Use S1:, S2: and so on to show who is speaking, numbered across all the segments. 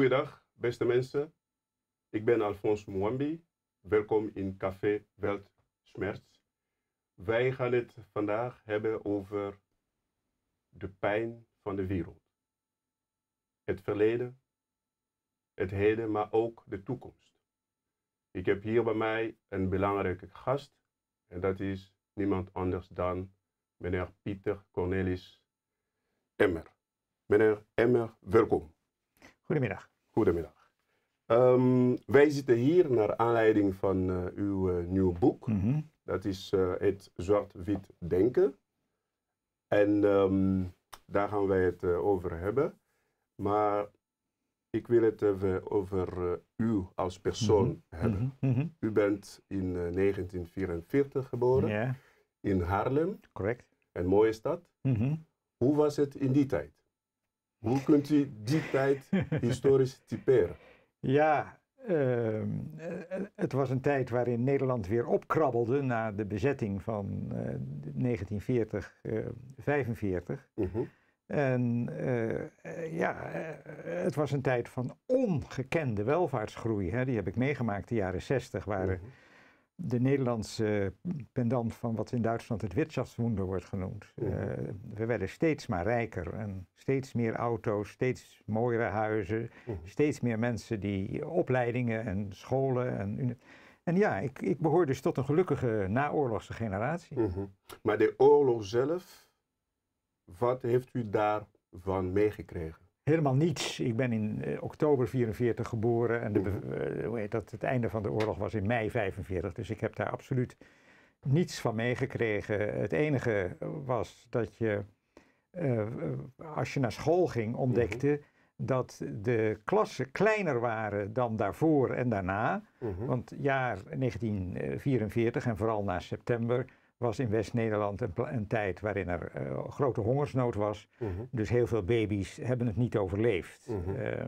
S1: Goedendag, beste mensen. Ik ben Alphonse Mwambi. Welkom in Café Weltschmerz. Wij gaan het vandaag hebben over de pijn van de wereld. Het verleden, het heden, maar ook de toekomst. Ik heb hier bij mij een belangrijke gast en dat is niemand anders dan meneer Pieter Cornelis Emmer. Meneer Emmer, welkom. Goedemiddag. Goedemiddag. Ehm, wij zitten hier naar aanleiding van eh, uw eh, nieuw boek. Mhm. Dat is eh, het zwart-wit denken. En ehm, daar gaan wij het over hebben. Maar ik wil het even over u als persoon mhm. Mhm. hebben. U bent in 1944 geboren in Haarlem. Correct. Een mooie stad. Hoe was het in die tijd? Hoe kunt u die tijd historisch typeren?
S2: Ja, ehm, eh, het was een tijd waarin Nederland weer opkrabbelde na de bezetting van uh, eh, 1940-45. Eh, mhm. En ja, het was een tijd van ongekende welvaartsgroei. Hè. Die heb ik meegemaakt. De jaren 60 waren. Mhm de Nederlandse pendant van wat in Duitsland het wirtschaftswunder wordt genoemd. Eh, we werden steeds maar rijker en steeds meer auto's, steeds mooiere huizen, steeds meer mensen die opleidingen en scholen en... En ja, ik, ik behoor dus tot een gelukkige naoorlogse generatie. Mhm.
S1: Maar de oorlog zelf, wat heeft u daarvan meegekregen?
S2: Helemaal niets. Ik ben in eh, oktober 44 geboren en de, eh, hoe heet dat, het einde van de oorlog was in mei 45. Dus ik heb daar absoluut niets van meegekregen. Het enige was dat je, eh, als je naar school ging, ontdekte mhm. dat de klassen kleiner waren dan daarvoor en daarna. Mhm. Want jaar 1944 en vooral na september was in West-Nederland een, een, tijd waarin er eh, grote hongersnood was. Mhm. Dus heel veel baby's hebben het niet overleefd. Mhm. Eh,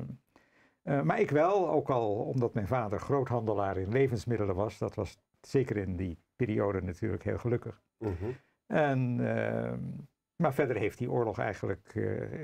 S2: eh, maar ik wel, ook al omdat mijn vader groothandelaar in levensmiddelen was. Dat was zeker in die periode natuurlijk heel gelukkig. Mhm. en, maar verder heeft die oorlog eigenlijk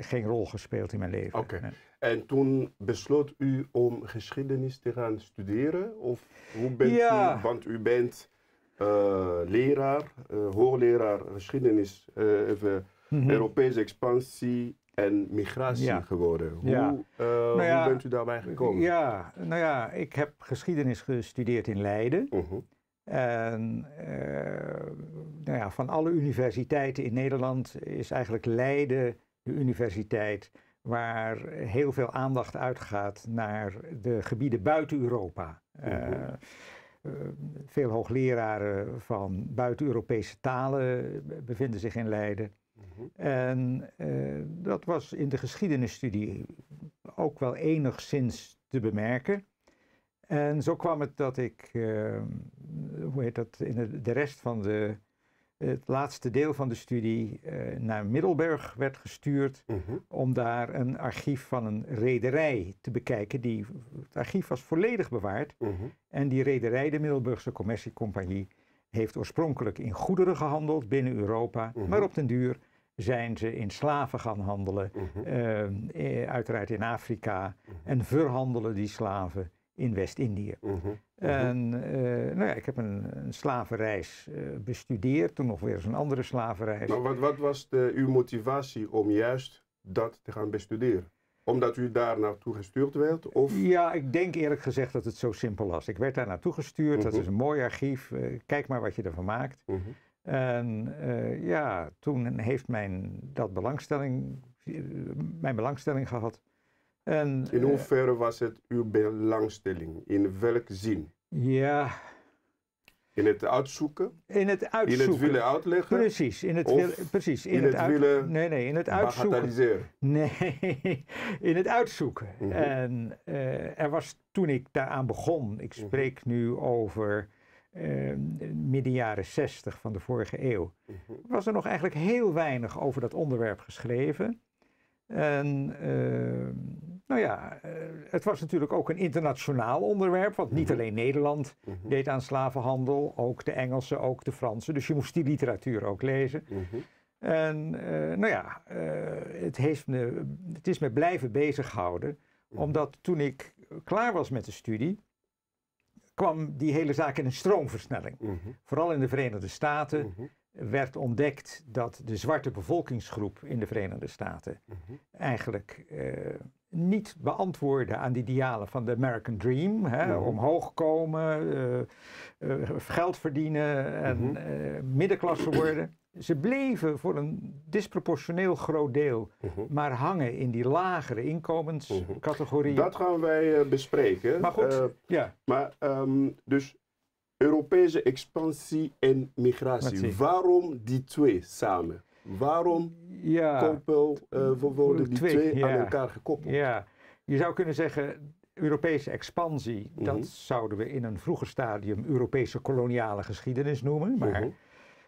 S2: geen rol gespeeld in mijn leven. Oké. En toen
S1: besloot u om geschiedenis te gaan studeren? Of hoe bent u, want u bent eh, leraar, eh, hoorleraar geschiedenis, eh, even mhm. Europese expansie en migratie geworden. Hoe, nou bent u daarbij gekomen?
S2: Ja, nou ja, ik heb geschiedenis gestudeerd in Leiden. Mhm. En nou ja, van alle universiteiten in Nederland is eigenlijk Leiden de universiteit waar heel veel aandacht uitgaat naar de gebieden buiten Europa. Mhm. Eh, veel hoogleraren van buiten-Europese talen eh, bevinden zich in Leiden. Mhm. En eh, dat was in de geschiedenisstudie ook wel enigszins te bemerken. En zo kwam het dat ik, hoe heet dat, in de rest van de het laatste deel van de studie uh, naar Middelburg werd gestuurd mhm. om daar een archief van een rederij te bekijken. Die, het archief was volledig bewaard mhm. en die rederij, de Middelburgse Commerciecompagnie, heeft oorspronkelijk in goederen gehandeld binnen Europa, mhm. maar op den duur zijn ze in slaven gaan handelen, ehm, eh, uiteraard in Afrika, en verhandelen die slaven in West-Indië. Mhm. Mhm. En eh, nou ja, ik heb een, een slavenreis eh, bestudeerd, toen nog weer eens een andere slavenreis. Maar
S1: wat, wat was de, uw motivatie om juist dat te gaan bestuderen? Omdat u daar naartoe gestuurd
S2: werd? Of? Ja, ik denk eerlijk gezegd dat het zo simpel was. Ik werd daar naartoe gestuurd, dat mhm. is een mooi archief, eh, kijk maar wat je ervan maakt. En ja, toen heeft mijn, dat belangstelling, mijn belangstelling gehad. En, in eh, hoeverre
S1: was het uw belangstelling? In welk zin?
S2: Ja.
S1: In het uitzoeken?
S2: In het uitzoeken. In het willen uitleggen? Precies. In het, precies, in, het, uit, willen nee, nee, in het uitzoeken. Nee, in het uitzoeken. Mhm. En eh, er was toen ik daaraan begon, ik mhm. spreek nu over ehm, midden jaren 60 van de vorige eeuw, mhm. was er nog eigenlijk heel weinig over dat onderwerp geschreven. En... Ehm, nou ja, eh, het was natuurlijk ook een internationaal onderwerp, want niet mhm. alleen Nederland mhm. deed aan slavenhandel, ook de Engelsen, ook de Fransen. Dus je moest die literatuur ook lezen. Mhm. En eh, nou ja, eh, het, heeft het is me blijven bezighouden, omdat toen ik klaar was met de studie, kwam die hele zaak in een stroomversnelling. Vooral in de Verenigde Staten werd ontdekt dat de zwarte bevolkingsgroep in de Verenigde Staten eigenlijk niet beantwoorden aan die idealen van de American Dream. Hè, mhm. Omhoog komen, eh, eh, geld verdienen en mhm. eh, middenklasse worden. Ze bleven voor een disproportioneel groot deel mhm. maar hangen in die lagere inkomenscategorieën. Dat
S1: gaan wij bespreken. Maar goed, ja. Maar ehm, dus Europese expansie en migratie. Waarom die twee samen? Waarom ja. Koppel uh, woorden die twee, aan elkaar gekoppeld? Ja,
S2: je zou kunnen zeggen, Europese expansie, dat mhm. zouden we in een vroeger stadium Europese koloniale geschiedenis noemen. Maar mhm.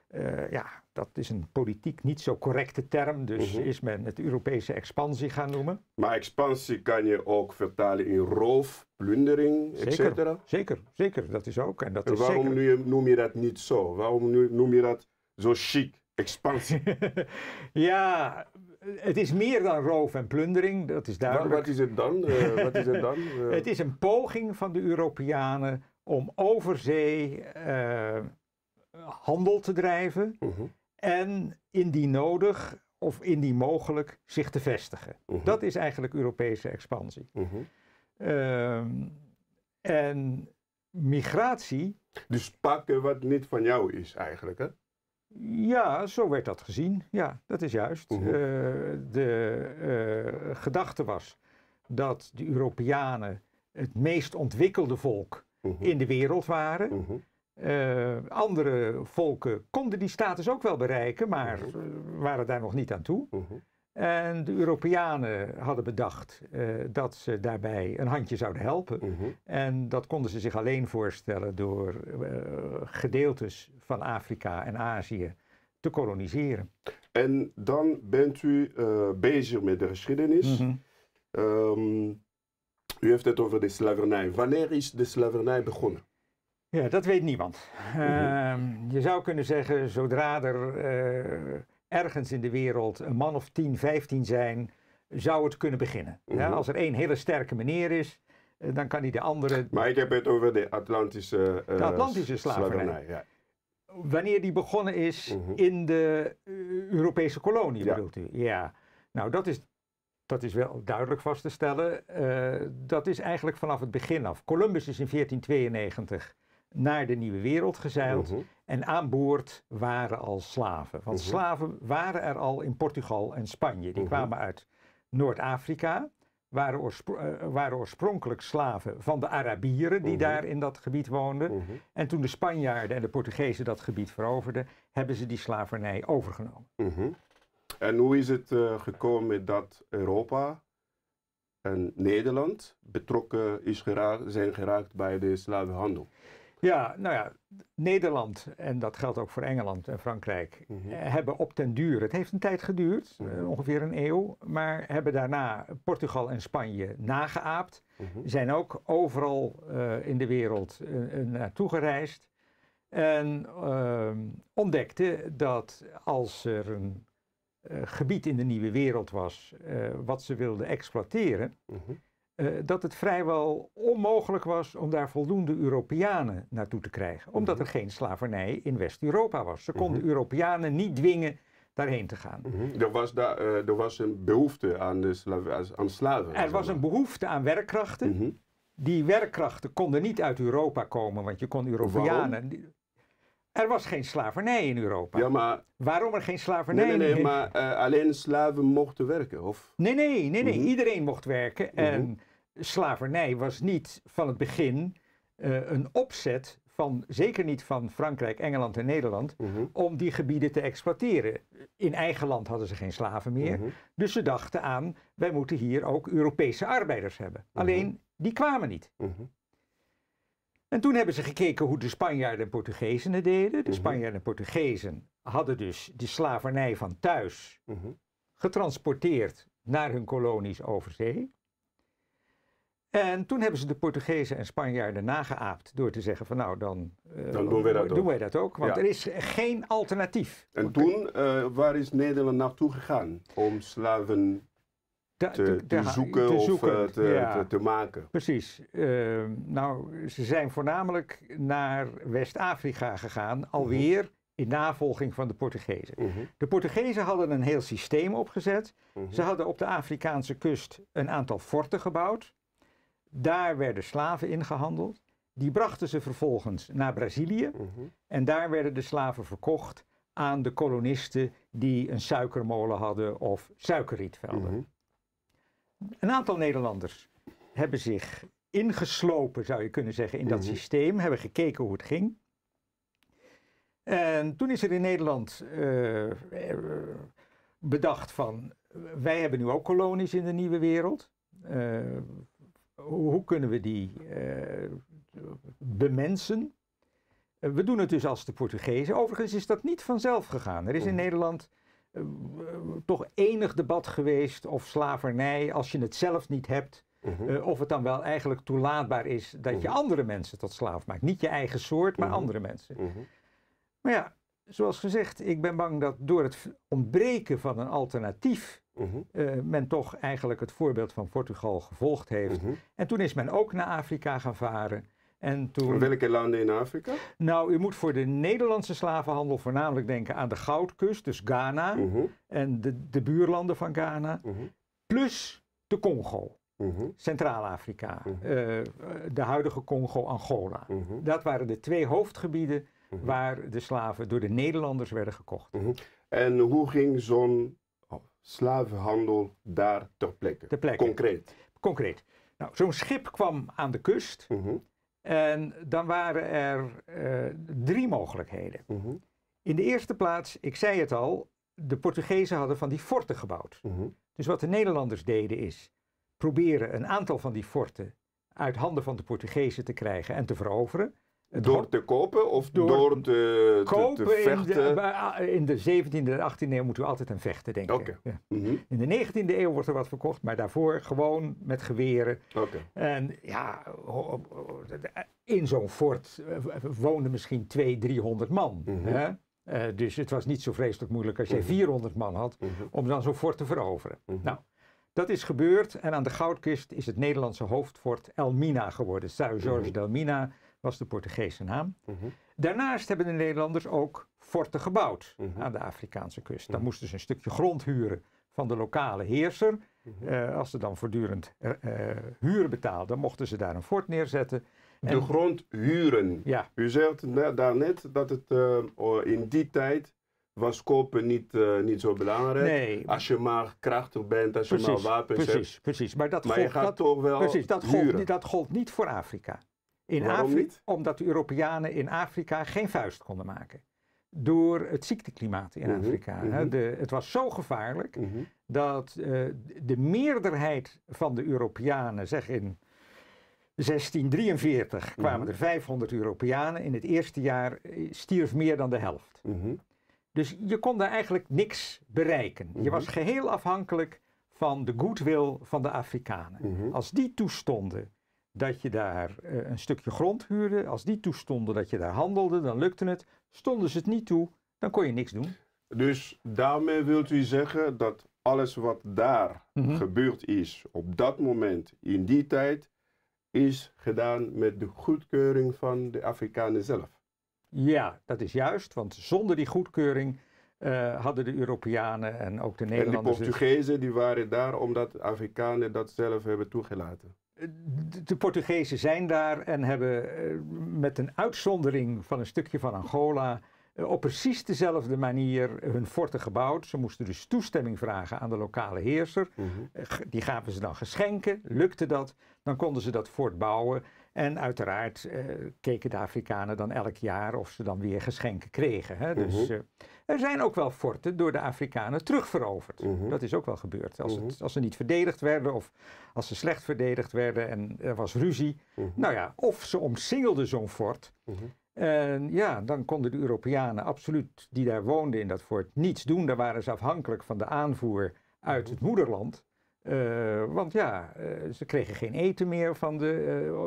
S2: eh, ja, dat is een politiek niet zo correcte term, dus mhm. is men het Europese expansie gaan noemen.
S1: Maar expansie kan je ook vertalen in roof, plundering, etc. Zeker,
S2: zeker, zeker, dat is ook. En, dat en waarom nu noem
S1: je dat niet zo? Waarom noem je dat zo chic? Expansie.
S2: ja, het is meer dan roof en plundering, dat is duidelijk. Wat, wat is het dan? Eh, wat is het, dan? Eh. het is een poging van de Europeanen om over zee eh, handel te drijven -huh. Mhm. en indien nodig of indien mogelijk zich te vestigen. Mhm. Dat is eigenlijk Europese expansie. Mhm. Ehm, en migratie. Dus pakken wat niet van jou is eigenlijk, hè? Ja, zo werd dat gezien. Ja, dat is juist. Mhm. Eh, de eh, gedachte was dat de Europeanen het meest ontwikkelde volk mhm. in de wereld waren. Mhm. Eh, andere volken konden die status ook wel bereiken, maar waren daar nog niet aan toe. En de Europeanen hadden bedacht eh, dat ze daarbij een handje zouden helpen. Mhm. En dat konden ze zich alleen voorstellen door eh, gedeeltes van Afrika en Azië te koloniseren.
S1: En dan bent u eh, bezig met de geschiedenis. Mhm. Ehm, u heeft het over de slavernij. Wanneer is de slavernij begonnen?
S2: Ja, dat weet niemand. Mhm. Ehm, je zou kunnen zeggen, zodra er ergens in de wereld een man of 10, 15 zijn, zou het kunnen beginnen. ja, mhm. als er één hele sterke meneer is, eh, dan kan hij de andere. Maar
S1: ik heb het over de Atlantische, eh, de Atlantische slavernij. ja.
S2: Wanneer die begonnen is mhm. in de eh, Europese kolonie, bedoelt u? Ja. Nou, dat is, dat is wel duidelijk vast te stellen. dat is eigenlijk vanaf het begin af. Columbus is in 1492 naar de nieuwe wereld gezeild. Mhm. En aan boord waren al slaven. Want mhm. slaven waren er al in Portugal en Spanje. Die mhm. kwamen uit Noord-Afrika. Eh, eh, waren, oorspronkelijk slaven van de Arabieren die daar in dat gebied woonden. En toen de Spanjaarden en de Portugezen dat gebied veroverden, hebben ze die slavernij overgenomen.
S1: En hoe is het eh, gekomen dat Europa en Nederland betrokken is geraakt, zijn geraakt bij de slavenhandel?
S2: Ja, nou ja, Nederland, en dat geldt ook voor Engeland en Frankrijk, mhm. eh, hebben op den duur, het heeft een tijd geduurd, eh, mhm. ongeveer een eeuw, maar hebben daarna Portugal en Spanje nageaapt. Mm Zijn ook overal eh, in de wereld uh, naartoe gereisd. En ehm, ontdekten dat als er een gebied in de nieuwe wereld was wat ze wilden exploiteren mhm. Eh, dat het vrijwel onmogelijk was om daar voldoende Europeanen naartoe te krijgen. Omdat mhm. er geen slavernij in West-Europa was. Ze konden mhm. Europeanen niet dwingen daarheen te gaan. Mhm. er,
S1: was eh, er was een behoefte aan, de aan
S2: slaven. Er was een behoefte aan werkkrachten. Die werkkrachten konden niet uit Europa komen, want je kon Europeanen. Er was geen slavernij in Europa. Ja, maar... Waarom er geen slavernij nee, nee, nee, maar eh,
S1: alleen slaven
S2: mochten werken? Of... Nee, nee, nee, nee. iedereen mocht werken. En slavernij was niet van het begin eh, een opzet van, zeker niet van Frankrijk, Engeland en Nederland, mhm. om die gebieden te exploiteren. In eigen land hadden ze geen slaven meer. Mhm. Dus ze dachten aan, wij moeten hier ook Europese arbeiders hebben. Mhm. Alleen, die kwamen niet. En toen hebben ze gekeken hoe de Spanjaarden en Portugezen het deden. De Spanjaarden en Portugezen hadden dus die slavernij van thuis getransporteerd naar hun kolonies over zee. En toen hebben ze de Portugezen en Spanjaarden nageaapt door te zeggen van nou dan, eh, dan doen, wij dat, ook. Want er
S1: is geen alternatief. En toen, eh, waar is Nederland naartoe gegaan om slaven te, zoeken of Te, te, maken.
S2: Precies. Ehm, nou, ze zijn voornamelijk naar West-Afrika gegaan, alweer in navolging van de Portugezen. Mhm. De Portugezen hadden een heel systeem opgezet. Mhm. Ze hadden op de Afrikaanse kust een aantal forten gebouwd. Daar werden slaven ingehandeld. Die brachten ze vervolgens naar Brazilië. Mhm. En daar werden de slaven verkocht aan de kolonisten die een suikermolen hadden of suikerrietvelden. Mhm. Een aantal Nederlanders hebben zich ingeslopen, zou je kunnen zeggen, in dat mhm. systeem, hebben gekeken hoe het ging. En toen is er in Nederland eh, eh, bedacht van, wij hebben nu ook kolonies in de nieuwe wereld. Eh, hoe, kunnen we die eh, bemensen? Eh, we doen het dus als de Portugezen. Overigens is dat niet vanzelf gegaan. Er is in oh. Nederland eh, toch enig debat geweest of slavernij, als je het zelf niet hebt, mhm. of het dan wel eigenlijk toelaatbaar is dat je mhm. andere mensen tot slaaf maakt. Niet je eigen soort, maar mhm. andere mensen. Maar ja, zoals gezegd, ik ben bang dat door het ontbreken van een alternatief -huh. Mhm. Eh, men toch eigenlijk het voorbeeld van Portugal gevolgd heeft. Mhm. En toen is men ook naar Afrika gaan varen. En toen, welke
S1: landen in Afrika?
S2: Nou, u moet voor de Nederlandse slavenhandel voornamelijk denken aan de Goudkust, dus Ghana. Mhm. En de, de, buurlanden van Ghana. Plus de Congo. Centraal-Afrika. Eh, de huidige Congo, Angola. Dat waren de twee hoofdgebieden waar de slaven door de Nederlanders werden gekocht. En hoe ging zo'n slavenhandel daar ter plekke. Concreet. Concreet. Nou, zo'n schip kwam aan de kust mhm. en dan waren er eh, drie mogelijkheden. Mhm. In de eerste plaats, ik zei het al, de Portugezen hadden van die forten gebouwd. Mhm. Dus wat de Nederlanders deden is proberen een aantal van die forten uit handen van de Portugezen te krijgen en te veroveren. Door
S1: te kopen of door, te, kopen vechten?
S2: In de, in de 17e en 18e eeuw moeten we altijd aan vechten denken. ik. Mhm. In de 19e eeuw wordt er wat verkocht, maar daarvoor gewoon met geweren. En ja, in zo'n fort eh, woonden misschien 200, 300 man. Mhm. hè? Eh, dus het was niet zo vreselijk moeilijk als je mhm. 400 man had om dan zo'n fort te veroveren. Nou, dat is gebeurd en aan de Goudkist is het Nederlandse hoofdfort Elmina geworden. Saint-Georges d'Elmina was de Portugese naam. Mhm. Daarnaast hebben de Nederlanders ook forten gebouwd mhm. aan de Afrikaanse kust. Dan mhm. moesten ze een stukje grond huren van de lokale heerser. Eh, als ze dan voortdurend uh, eh, eh, huur betaalden, mochten ze daar een fort neerzetten. En... De grond
S1: huren. Ja. U zegt daar daarnet dat het in die tijd was kopen niet, niet zo belangrijk. Nee. Als je maar krachtig bent, als je maar wapens hebt. Precies,
S2: precies. Maar dat maar toch wel precies, dat gold, dat gold niet voor Afrika in Omdat de Europeanen in Afrika geen vuist konden maken. Door het ziekteklimaat in mhm, Afrika. Mhm. de, het was zo gevaarlijk mhm. dat eh, de meerderheid van de Europeanen, zeg in 1643 kwamen er 500 Europeanen. In het eerste jaar eh, stierf meer dan de helft. Dus je kon daar eigenlijk niks bereiken. Je was geheel afhankelijk van de goodwill van de Afrikanen. Als die toestonden dat je daar eh, een stukje grond huurde. Als die toestonden dat je daar handelde, dan lukte het. Stonden ze het niet toe, dan kon je niks doen.
S1: Dus daarmee wilt u zeggen dat alles wat daar mhm. gebeurd is op dat moment, in die tijd, is gedaan met de goedkeuring van de Afrikanen zelf.
S2: Ja, dat is juist, want zonder die goedkeuring eh, hadden de Europeanen en ook de Nederlanders. En de
S1: Portugezen die waren daar omdat Afrikanen dat zelf hebben toegelaten. Eh,
S2: de Portugezen zijn daar en hebben eh, met een uitzondering van een stukje van Angola eh, op precies dezelfde manier hun forten gebouwd. Ze moesten dus toestemming vragen aan de lokale heerser. Mhm. Die gaven ze dan geschenken. Lukte dat, dan konden ze dat fort bouwen. En uiteraard eh, keken de Afrikanen dan elk jaar of ze dan weer geschenken kregen. Hè? Dus mhm. eh, er zijn ook wel forten door de Afrikanen terugveroverd. Mhm. Dat is ook wel gebeurd. Als, mhm. het, als, ze niet verdedigd werden of als ze slecht verdedigd werden en er was ruzie. Nou ja, of ze omsingelden zo'n fort. En ja, dan konden de Europeanen absoluut, die daar woonden in dat fort, niets doen. Daar waren ze afhankelijk van de aanvoer uit het moederland. Eh, want ja, eh, ze kregen geen eten meer van de,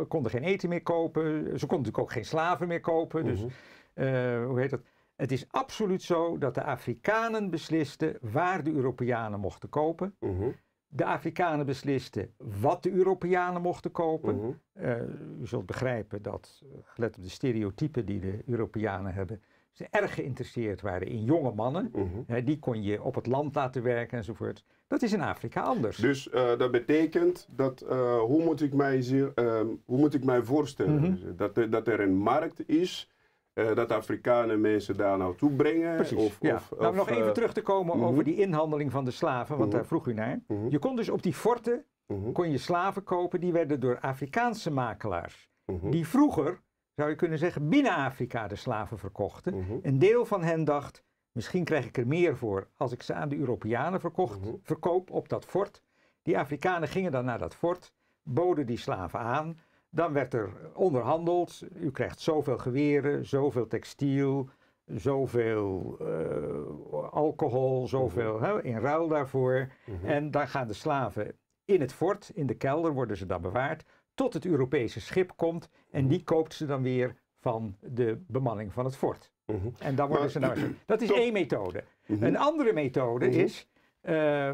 S2: eh, konden geen eten meer kopen. Ze konden natuurlijk ook geen slaven meer kopen. Dus mhm. hoe heet dat? Het is absoluut zo dat de Afrikanen beslisten waar de Europeanen mochten kopen. Mhm. De Afrikanen beslisten wat de Europeanen mochten kopen. -huh. Mhm. u zult begrijpen dat, gelet op de stereotypen die de Europeanen hebben, ze erg geïnteresseerd waren in jonge mannen. Mhm. die kon je op het land laten werken enzovoort. Dat is in Afrika anders. Dus
S1: eh, dat betekent dat, eh, hoe, moet ik mij zeer, ehm, hoe moet ik mij voorstellen? Mhm. dat, er, dat er een markt is eh, dat Afrikanen mensen daar nou toe brengen. Precies, of, of, nou, nog even terug te
S2: komen mhm. over die inhandeling van de slaven, want daar vroeg u naar. Je kon dus op die forten kon je slaven kopen, die werden door Afrikaanse makelaars. Die vroeger zou je kunnen zeggen, binnen Afrika de slaven verkochten. Mhm. Een deel van hen dacht, misschien krijg ik er meer voor als ik ze aan de Europeanen verkocht, mhm. verkoop op dat fort. Die Afrikanen gingen dan naar dat fort, boden die slaven aan. Dan werd er onderhandeld, u krijgt zoveel geweren, zoveel textiel, zoveel eh, alcohol, zoveel mhm. hè, in ruil daarvoor. En dan gaan de slaven in het fort, in de kelder worden ze dan bewaard, tot het Europese schip komt en die koopt ze dan weer van de bemanning van het fort. Mhm. En dan worden ze nou. dat is één methode. Mhm. Een andere methode mhm. is. Eh,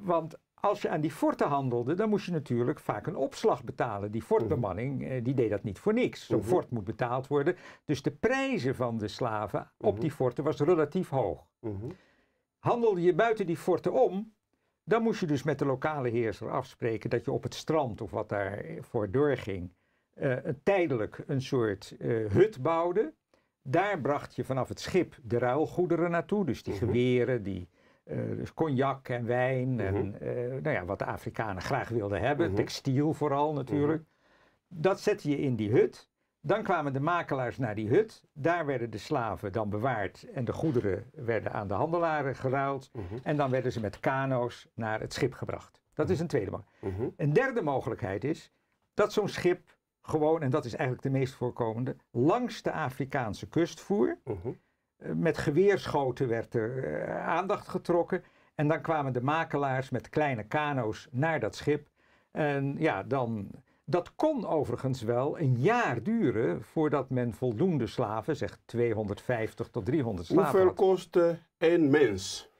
S2: want als je aan die forten handelde, dan moest je natuurlijk vaak een opslag betalen. Die fortbemanning eh, die deed dat niet voor niks. Zo'n fort moet betaald worden. Dus de prijzen van de slaven op die forten was relatief hoog. Handelde je buiten die forten om, dan moest je dus met de lokale heerser afspreken dat je op het strand of wat daarvoor doorging, uh, tijdelijk een soort eh, hut bouwde. Daar bracht je vanaf het schip de ruilgoederen naartoe, dus die mhm. geweren, die uh, cognac en wijn en mhm. nou ja, wat de Afrikanen graag wilden hebben, mhm. textiel vooral natuurlijk. Dat zette je in die hut. Dan kwamen de makelaars naar die hut. Daar werden de slaven dan bewaard en de goederen werden aan de handelaren geruild. Mhm. En dan werden ze met kano's naar het schip gebracht. Dat is mhm. een tweede mogelijkheid. Mhm. Een derde mogelijkheid is dat zo'n schip gewoon, en dat is eigenlijk de meest voorkomende, langs de Afrikaanse kust voer. Eh, met geweerschoten werd er eh, aandacht getrokken. En dan kwamen de makelaars met kleine kano's naar dat schip. En ja, dan dat kon overigens wel een jaar duren voordat men voldoende slaven, zeg 250 tot 300 slaven. Hoeveel
S1: kostte een mens?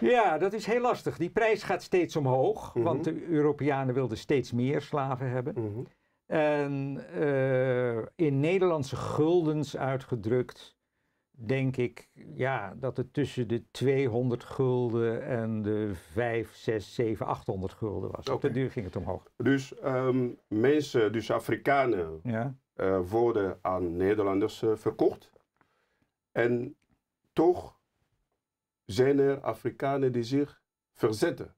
S2: Ja, dat is heel lastig. Die prijs gaat steeds omhoog, mhm. want de Europeanen wilden steeds meer slaven hebben. Mhm. En eh, in Nederlandse guldens uitgedrukt denk ik ja, dat het tussen de 200 gulden en de 5, 6, 7, 800 gulden was. Op de duur ging het omhoog.
S1: Dus ehm, mensen, dus Afrikanen, ja. Eh, worden aan Nederlanders eh, verkocht. En toch zijn er Afrikanen die zich verzetten.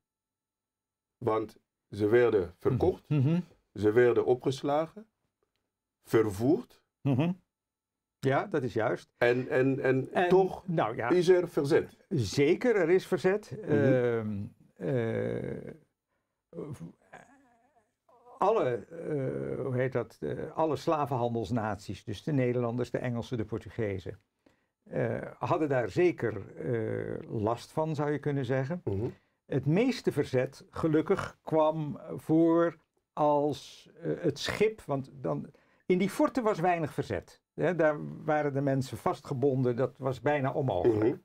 S1: Want ze werden verkocht, mhm. Mhm. ze werden opgeslagen, vervoerd. Mhm. Ja, dat is juist. En, en, en, toch nou, ja, is er verzet?
S2: Zeker, er is verzet. Mhm. Ehm, eh, alle, eh, hoe heet dat, eh, alle slavenhandelsnaties, dus de Nederlanders, de Engelsen, de Portugezen, hadden daar zeker last van, zou je kunnen zeggen. Mhm. Het meeste verzet, gelukkig, kwam voor als het schip, want dan in die forten was weinig verzet. daar waren de mensen vastgebonden, dat was bijna onmogelijk. Mhm.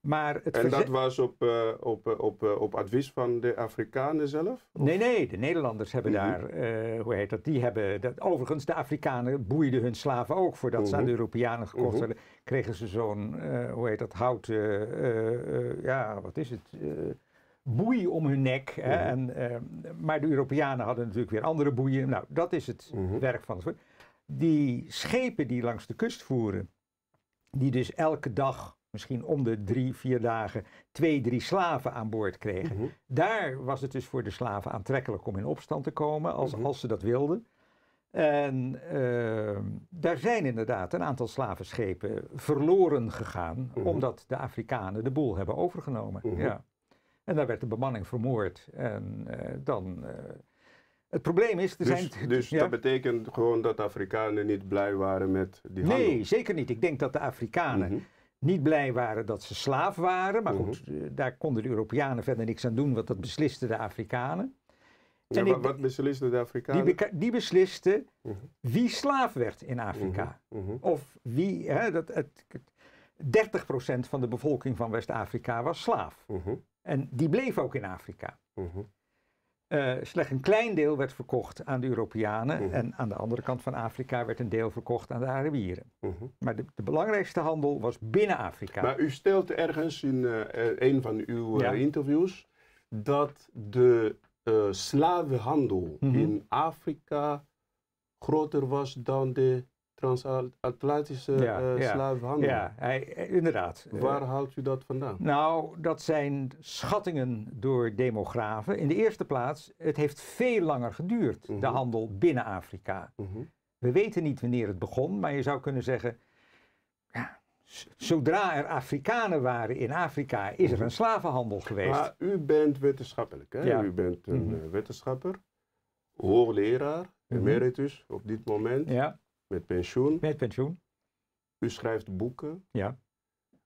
S2: Maar het en verzet... dat
S1: was op, uh, op, eh, op, eh, op advies van de Afrikanen zelf?
S2: Nee, nee, de Nederlanders hebben mhm. daar, hoe heet dat, die hebben, dat, overigens de Afrikanen boeiden hun slaven ook voordat mm ze aan mhm. de Europeanen gekocht werden, kregen ze zo'n, hoe heet dat, houten, ja, wat is het, boei om hun nek. Hè, mhm. en, eh, maar de Europeanen hadden natuurlijk weer andere boeien. Nou, dat is het mhm. werk van het Die schepen die langs de kust voeren, die dus elke dag, misschien om de drie, vier dagen, twee, drie slaven aan boord kregen. Mhm. Daar was het dus voor de slaven aantrekkelijk om in opstand te komen, als, als ze dat wilden. En eh, daar zijn inderdaad een aantal slavenschepen verloren gegaan, omdat de Afrikanen de boel hebben overgenomen. ja. En daar werd de bemanning vermoord. En eh, dan. Eh, het probleem is, er dus, zijn...
S1: Dus dat betekent gewoon dat de Afrikanen niet blij waren met die handel? Nee,
S2: zeker niet. Ik denk dat de Afrikanen mhm. niet blij waren dat ze slaaf waren. Maar goed, mhm. eh, daar konden de Europeanen verder niks aan doen, want dat beslisten de Afrikanen.
S1: Ja, wat beslisten de Afrikanen? Die,
S2: die beslisten mhm. wie slaaf werd in Afrika. Of wie... Hè, dat, het, 30% van de bevolking van West-Afrika was slaaf. En die bleef ook in Afrika. Mhm. Eh, slechts een klein deel werd verkocht aan de Europeanen. Mhm. En aan de andere kant van Afrika werd een deel verkocht aan de Arabieren. Mhm. Maar de, de, belangrijkste handel was binnen Afrika. Maar u
S1: stelt ergens in eh, eh, een van uw interviews dat de slavenhandel in Afrika groter was dan de transatlantische eh, ja, slavenhandel. Ja,
S2: eh, inderdaad. Eh, Waar
S1: haalt u dat vandaan?
S2: Nou, dat zijn schattingen door demografen. In de eerste plaats, het heeft veel langer geduurd, de mhm. handel binnen Afrika. Mhm. We weten niet wanneer het begon, maar je zou kunnen zeggen, ja, zodra er Afrikanen waren in Afrika, is er mhm. een slavenhandel geweest. Maar
S1: u bent wetenschappelijk, hè? Ja. U bent een wetenschapper, hoogleraar, emeritus op dit moment. Ja. Met pensioen. Met pensioen. U schrijft boeken. Ja.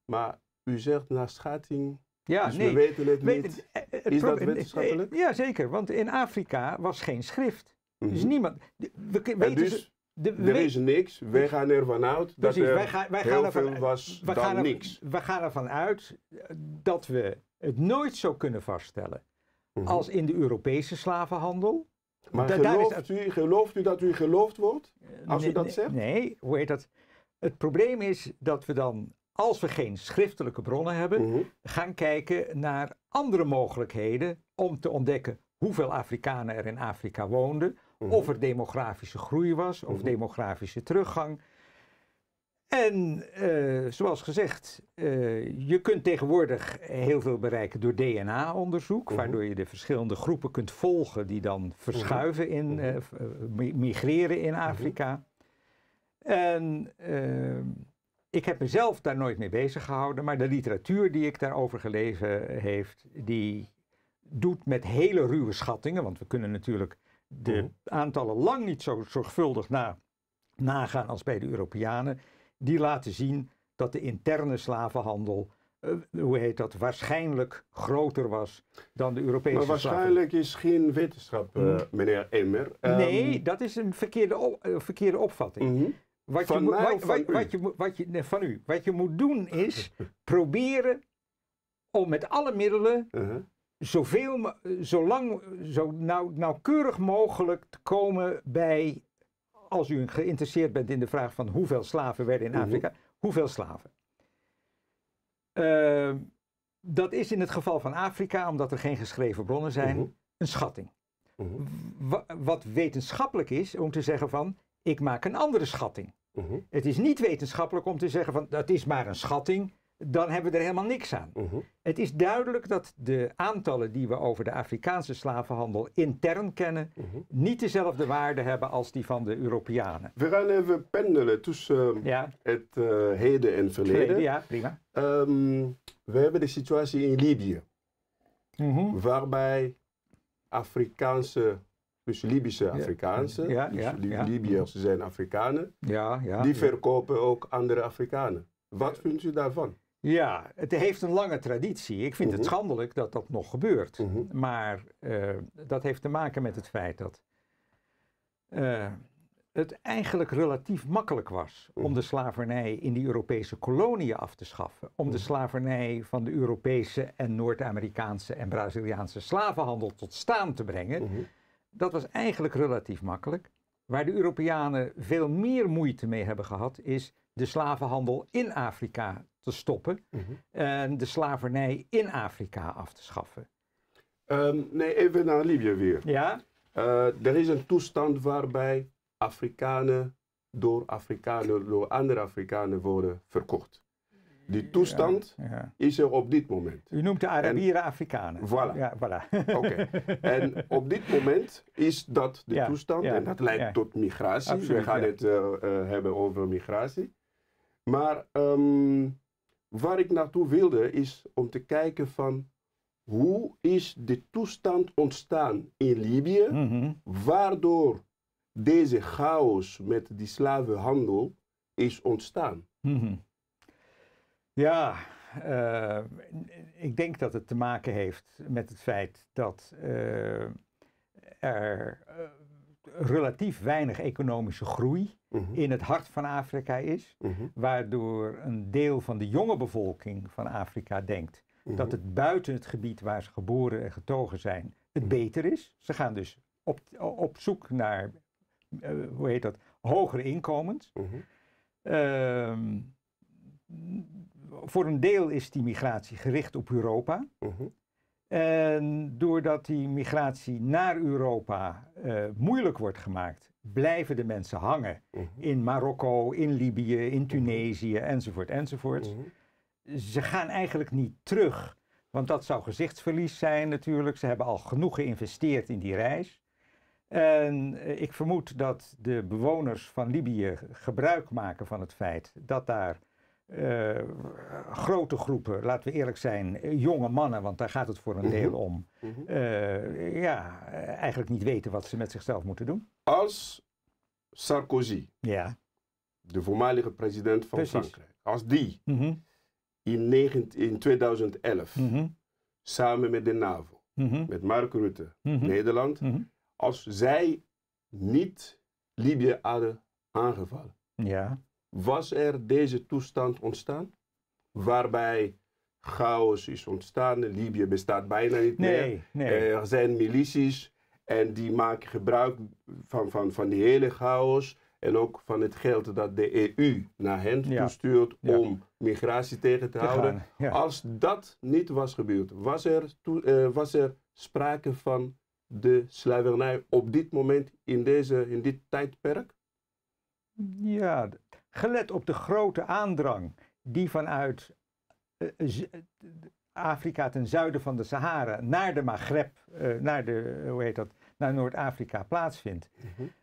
S1: Maar u zegt na schatting. Ja, dus nee. we weten het
S2: niet. Eh, eh, is dat wetenschappelijk? Ja, zeker. Want in Afrika was geen schrift. Dus mhm. niemand... We, we weten dus, er is niks. Wij gaan ervan uit dat precies, er wij gaan, ervan, was we dan gaan niks. We gaan ervan uit eh, dat we het nooit zo kunnen vaststellen. Mhm. Als in de Europese slavenhandel. Maar gelooft, u, gelooft u dat u geloofd wordt als nee, u dat zegt? Nee, hoe heet dat? Het probleem is dat we dan, als we geen schriftelijke bronnen hebben, mhm. gaan kijken naar andere mogelijkheden om te ontdekken hoeveel Afrikanen er in Afrika woonden, mhm. of er demografische groei was of mhm. demografische teruggang. En eh, zoals gezegd, eh, je kunt tegenwoordig heel veel bereiken door DNA-onderzoek, mhm. waardoor je de verschillende groepen kunt volgen die dan mhm. verschuiven in, mhm. eh, migreren in Afrika. En ik heb mezelf daar nooit mee bezig gehouden, maar de literatuur die ik daarover gelezen heeft, die doet met hele ruwe schattingen, want we kunnen natuurlijk de aantallen lang niet zo zorgvuldig na, nagaan als bij de Europeanen die laten zien dat de interne slavenhandel eh, hoe heet dat, waarschijnlijk groter was dan de Europese Maar waarschijnlijk is geen wetenschap, eh, meneer Emmer. Ehm, nee, dat is een verkeerde, eh, verkeerde opvatting. wat, je moet, wat, wat, wat je, van u. Wat je moet doen is proberen om met alle middelen uh-huh. zoveel, zo, lang, zo nauw, nauwkeurig mogelijk te komen bij als u geïnteresseerd bent in de vraag van hoeveel slaven werden in Afrika, hoeveel slaven? Ehm, dat is in het geval van Afrika, omdat er geen geschreven bronnen zijn, een schatting. Wat wetenschappelijk is om te zeggen van, ik maak een andere schatting. Het is niet wetenschappelijk om te zeggen van, dat is maar een schatting dan hebben we er helemaal niks aan. Mhm. Het is duidelijk dat de aantallen die we over de Afrikaanse slavenhandel intern kennen, mhm. niet dezelfde waarde hebben als die van de Europeanen.
S1: We gaan even pendelen tussen ehm, het eh, heden en verleden. ja, prima. Ehm, we hebben de situatie in Libië, mhm. waarbij Afrikaanse dus Libische Afrikaanse, dus ja, Libiërs zijn Afrikanen, die verkopen ook andere Afrikanen. Wat vindt u daarvan?
S2: Ja, het heeft een lange traditie. Ik vind het mhm. schandelijk dat dat nog gebeurt. Mhm. Maar eh, dat heeft te maken met het feit dat eh, het eigenlijk relatief makkelijk was om mhm. de slavernij in die Europese koloniën af te schaffen. Om de slavernij van de Europese en Noord-Amerikaanse en Braziliaanse slavenhandel tot staan te brengen. Dat was eigenlijk relatief makkelijk. Waar de Europeanen veel meer moeite mee hebben gehad, is de slavenhandel in Afrika te stoppen mhm. en de slavernij in Afrika af te schaffen.
S1: Ehm, nee, even naar Libië weer. Ja? Eh, er is een toestand waarbij Afrikanen door Afrikanen, door andere Afrikanen worden verkocht. Die toestand is er op dit moment. U noemt de Arabieren Afrikanen. Voilà. Ja, voilà. Oké. En op dit moment is dat de toestand en dat leidt tot migratie. We gaan het eh, eh, hebben over migratie. Maar ehm, waar ik naartoe wilde is om te kijken van hoe is de toestand ontstaan in Libië, mhm. waardoor deze chaos met die slavenhandel is ontstaan.
S2: Mhm. Ja, eh, ik denk dat het te maken heeft met het feit dat eh, er eh, relatief weinig economische groei Mhm. in het hart van Afrika is, mhm. waardoor een deel van de jonge bevolking van Afrika denkt mhm. dat het buiten het gebied waar ze geboren en getogen zijn het beter is. Ze gaan dus op, op zoek naar, eh, hoe heet dat, hogere inkomens. Ehm, voor een deel is die migratie gericht op Europa. En doordat die migratie naar Europa eh, moeilijk wordt gemaakt blijven de mensen hangen. Mhm. In Marokko, in Libië, in Tunesië, mhm. enzovoort, enzovoort. Mhm. Ze gaan eigenlijk niet terug, want dat zou gezichtsverlies zijn natuurlijk. Ze hebben al genoeg geïnvesteerd in die reis. En eh, ik vermoed dat de bewoners van Libië gebruik maken van het feit dat daar eh, grote groepen, laten we eerlijk zijn, jonge mannen, want daar gaat het voor een mhm. deel om, mhm. eh, ja, eh, eigenlijk niet weten wat ze met zichzelf moeten doen. Als
S1: Sarkozy, ja. de voormalige president van Frankrijk, als die mhm. in, in 2011 samen met de NAVO, met Mark Rutte, Nederland, als zij niet Libië hadden aangevallen. Ja was er deze toestand ontstaan? Waarbij chaos is ontstaan. Libië bestaat bijna niet nee, meer. Er zijn milities en die maken gebruik van, van, van die hele chaos. En ook van het geld dat de EU naar hen ja. toestuurt om migratie tegen te, houden. Als dat niet was gebeurd, was er, eh, was er sprake van de slavernij op dit moment in, deze, in
S2: dit tijdperk? Ja, Gelet op de grote aandrang die vanuit eh, eh, eh, Afrika ten zuiden van de Sahara naar de Maghreb, naar, de, hoe heet dat, naar Noord-Afrika plaatsvindt,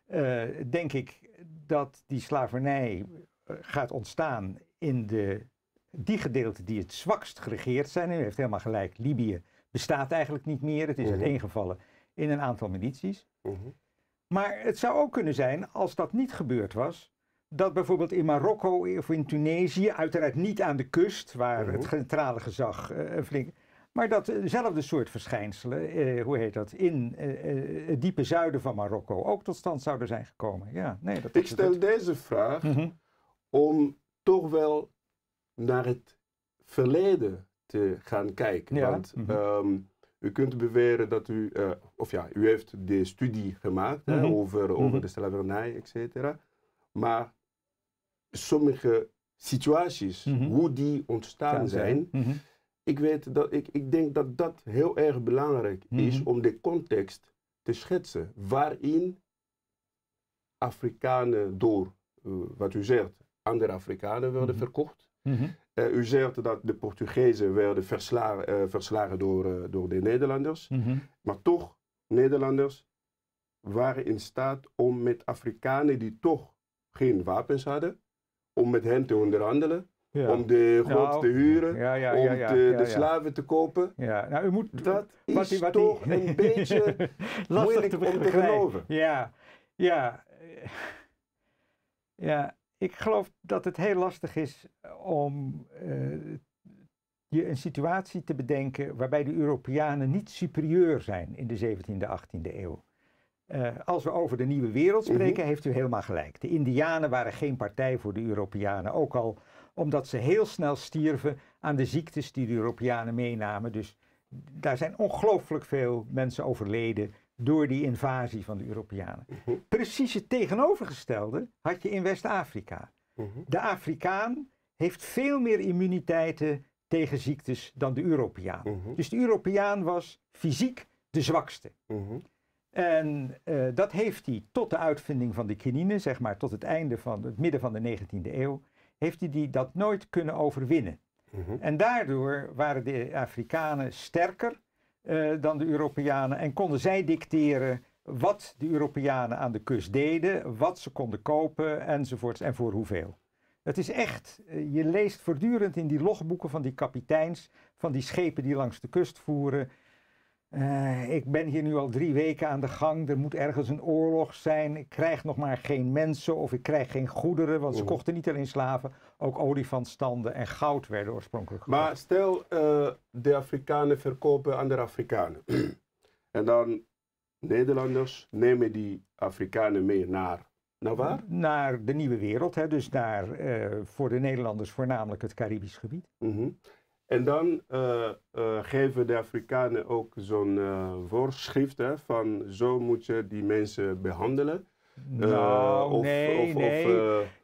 S2: mhm. denk ik dat die slavernij gaat ontstaan in de, die gedeelten die het zwakst geregeerd zijn. U heeft helemaal gelijk, Libië bestaat eigenlijk niet meer. Het is mm uiteengevallen in een aantal milities. Mhm. Maar het zou ook kunnen zijn, als dat niet gebeurd was, dat bijvoorbeeld in Marokko of in Tunesië, uiteraard niet aan de kust, waar het mhm. centrale gezag uh, flink. Maar datzelfde eh, soort verschijnselen, hoe heet dat, in het diepe zuiden van Marokko ook tot stand zouden zijn gekomen. Ja, nee, dat Ik stel
S1: deze vraag mhm. om toch wel naar het verleden te gaan kijken. Ja. Want mhm. ehm, u kunt beweren dat u, of ja, u heeft de studie gemaakt hè, over, over de slavernij, et cetera. Maar sommige situaties, mhm. hoe die ontstaan zijn. Mhm. Ik, weet dat, ik, ik denk dat dat heel erg belangrijk mhm. is om de context te schetsen waarin Afrikanen door, eh, wat u zegt, andere Afrikanen werden verkocht. Eh, u zegt dat de Portugezen werden verslagen, eh, verslagen door, door de Nederlanders. Maar toch, Nederlanders waren in staat om met Afrikanen die toch geen wapens hadden, om met hen te onderhandelen. Om de grond nou, te huren, om de slaven
S2: te kopen. Ja. Nou, u moet, dat is toch een beetje lastig te om te geloven. Ja, ja. ja, ik geloof dat het heel lastig is om eh, je een situatie te bedenken waarbij de Europeanen niet superieur zijn in de 17e, 18e eeuw. Eh, als we over de nieuwe wereld mhm. spreken, heeft u helemaal gelijk. De Indianen waren geen partij voor de Europeanen, ook al omdat ze heel snel stierven aan de ziektes die de Europeanen meenamen. Dus daar zijn ongelooflijk veel mensen overleden door die invasie van de Europeanen. Mhm. Precies het tegenovergestelde had je in West-Afrika. Mhm. De Afrikaan heeft veel meer immuniteiten tegen ziektes dan de Europeaan. Dus de Europeaan was fysiek de zwakste. En eh, dat heeft hij tot de uitvinding van de kinine, zeg maar tot het einde van het midden van de 19e eeuw, heeft hij die dat nooit kunnen overwinnen. Mhm. En daardoor waren de Afrikanen sterker eh, dan de Europeanen en konden zij dicteren wat de Europeanen aan de kust deden, wat ze konden kopen enzovoorts en voor hoeveel. Het is echt, eh, je leest voortdurend in die logboeken van die kapiteins, van die schepen die langs de kust voeren, eh, ik ben hier nu al drie weken aan de gang. Er moet ergens een oorlog zijn. Ik krijg nog maar geen mensen of ik krijg geen goederen. Want ze kochten niet alleen slaven, ook olifantstanden en goud werden oorspronkelijk gekocht. Maar
S1: stel, eh, de Afrikanen verkopen aan de Afrikanen. en dan Nederlanders nemen die Afrikanen mee
S2: naar naar waar? Naar de nieuwe wereld, hè? dus naar eh, voor de Nederlanders voornamelijk het Caribisch gebied. Mm
S1: en dan eh, eh, geven de Afrikanen ook zo'n uh, voorschrift van zo moet je die mensen behandelen. Nou, of, nee, nee.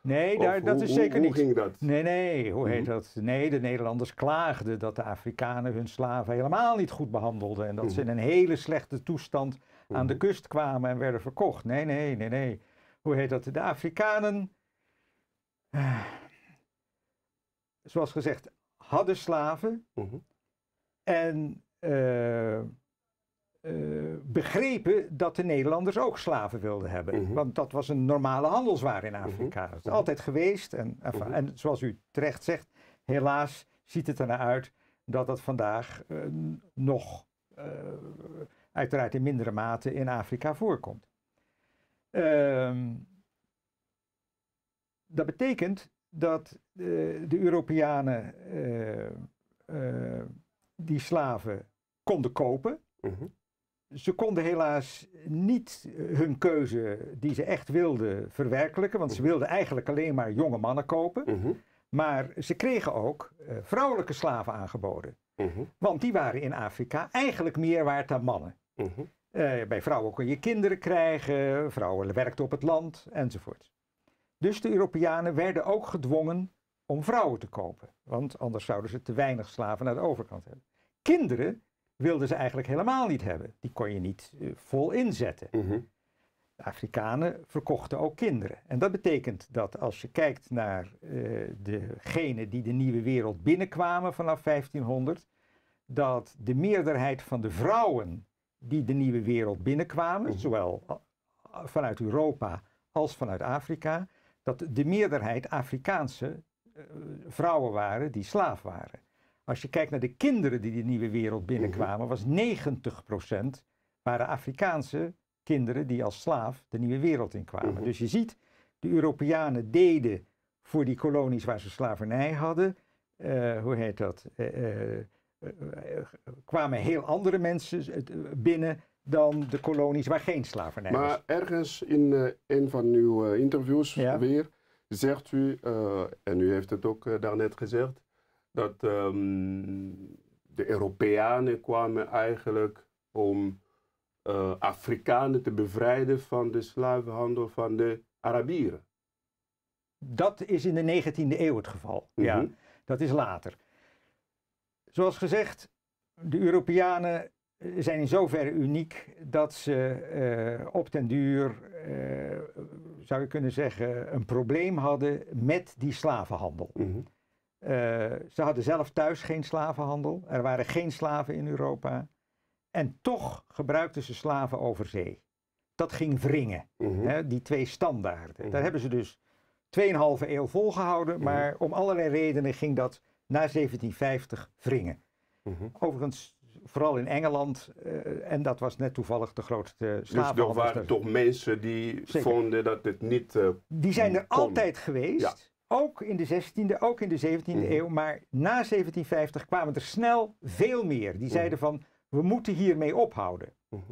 S1: nee, dat is zeker niet. Hoe ging dat?
S2: Nee, nee, hoe heet mhm. dat? Nee, de Nederlanders klaagden dat de Afrikanen hun slaven helemaal niet goed behandelden. En dat ze in een hele slechte toestand aan de mhm. kust kwamen en werden verkocht. Nee, nee, nee, nee. Hoe heet dat? De Afrikanen. Zoals gezegd, hadden slaven mhm. en eh, eh, begrepen dat de Nederlanders ook slaven wilden hebben. Mhm. Want dat was een normale handelswaar in Afrika. Dat mhm. is altijd geweest. En, en zoals u terecht zegt, helaas ziet het ernaar uit dat dat vandaag eh, nog, uiteraard in mindere mate, in Afrika voorkomt. Ehm, dat betekent dat de, eh, de Europeanen eh, eh, die slaven konden kopen. Mhm. Ze konden helaas niet hun keuze die ze echt wilden verwerkelijken, want ze mhm. wilden eigenlijk alleen maar jonge mannen kopen. Mhm. Maar ze kregen ook vrouwelijke slaven aangeboden. Want die waren in Afrika eigenlijk meer waard dan mannen. bij vrouwen kon je kinderen krijgen, vrouwen werkten op het land enzovoort. Dus de Europeanen werden ook gedwongen om vrouwen te kopen, want anders zouden ze te weinig slaven naar de overkant hebben. Kinderen wilden ze eigenlijk helemaal niet hebben. Die kon je niet eh, vol inzetten. Mhm. De Afrikanen verkochten ook kinderen. En dat betekent dat als je kijkt naar eh, degenen die de nieuwe wereld binnenkwamen vanaf 1500, dat de meerderheid van de vrouwen die de nieuwe wereld binnenkwamen, mhm. zowel eh, vanuit Europa als vanuit Afrika, dat de meerderheid Afrikaanse eh, vrouwen waren die slaaf waren. Als je kijkt naar de kinderen die de nieuwe wereld binnenkwamen, was 90% waren Afrikaanse kinderen die als slaaf de nieuwe wereld inkwamen. Mhm. Dus je ziet, de Europeanen deden voor die kolonies waar ze slavernij hadden, eh, hoe heet dat, uh, kwamen heel andere mensen binnen dan de kolonies waar geen slavernij maar Maar
S1: ergens in eh, een van uw eh, interviews weer zegt u, eh, en u heeft het ook daarnet gezegd, dat ehm, de Europeanen kwamen eigenlijk om Afrikanen te bevrijden van de slavenhandel van
S2: de Arabieren. Dat is in de 19e eeuw het geval. Ja, mhm. dat is later. Zoals gezegd, de Europeanen eh, zijn in zoverre uniek dat ze eh, op den duur, eh, zou je kunnen zeggen, een probleem hadden met die slavenhandel. Mhm. ze hadden zelf thuis geen slavenhandel, er waren geen slaven in Europa. En toch gebruikten ze slaven over zee. Dat ging wringen, mhm. hè, die twee standaarden. Mhm. Daar hebben ze dus 2,5 eeuw volgehouden, maar om allerlei redenen ging dat na 1750 wringen. Overigens vooral in Engeland. Eh, en dat was net toevallig de grootste slavenhandel. Dus er waren toch mensen die vonden
S1: dat het niet eh,
S2: Die zijn er altijd geweest. Ook in de 16e, ook in de 17e mhm. eeuw. Maar na 1750 kwamen er snel veel meer. Die mhm. zeiden van, we moeten hiermee ophouden. Mhm.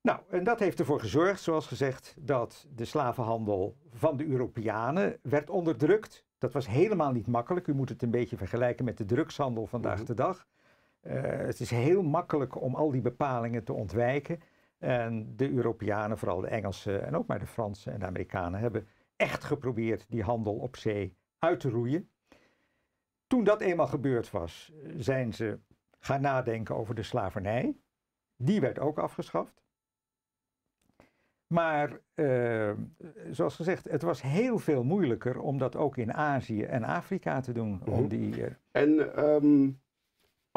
S2: Nou, en dat heeft ervoor gezorgd, zoals gezegd, dat de slavenhandel van de Europeanen werd onderdrukt. Dat was helemaal niet makkelijk. U moet het een beetje vergelijken met de drugshandel vandaag de dag. Eh, het is heel makkelijk om al die bepalingen te ontwijken. En de Europeanen, vooral de Engelsen en ook maar de Fransen en de Amerikanen, hebben echt geprobeerd die handel op zee uit te roeien. Toen dat eenmaal gebeurd was, zijn ze gaan nadenken over de slavernij. Die werd ook afgeschaft. Maar eh, zoals gezegd, het was heel veel moeilijker om dat ook in Azië en Afrika te doen. om mhm. die, eh,
S1: En ehm,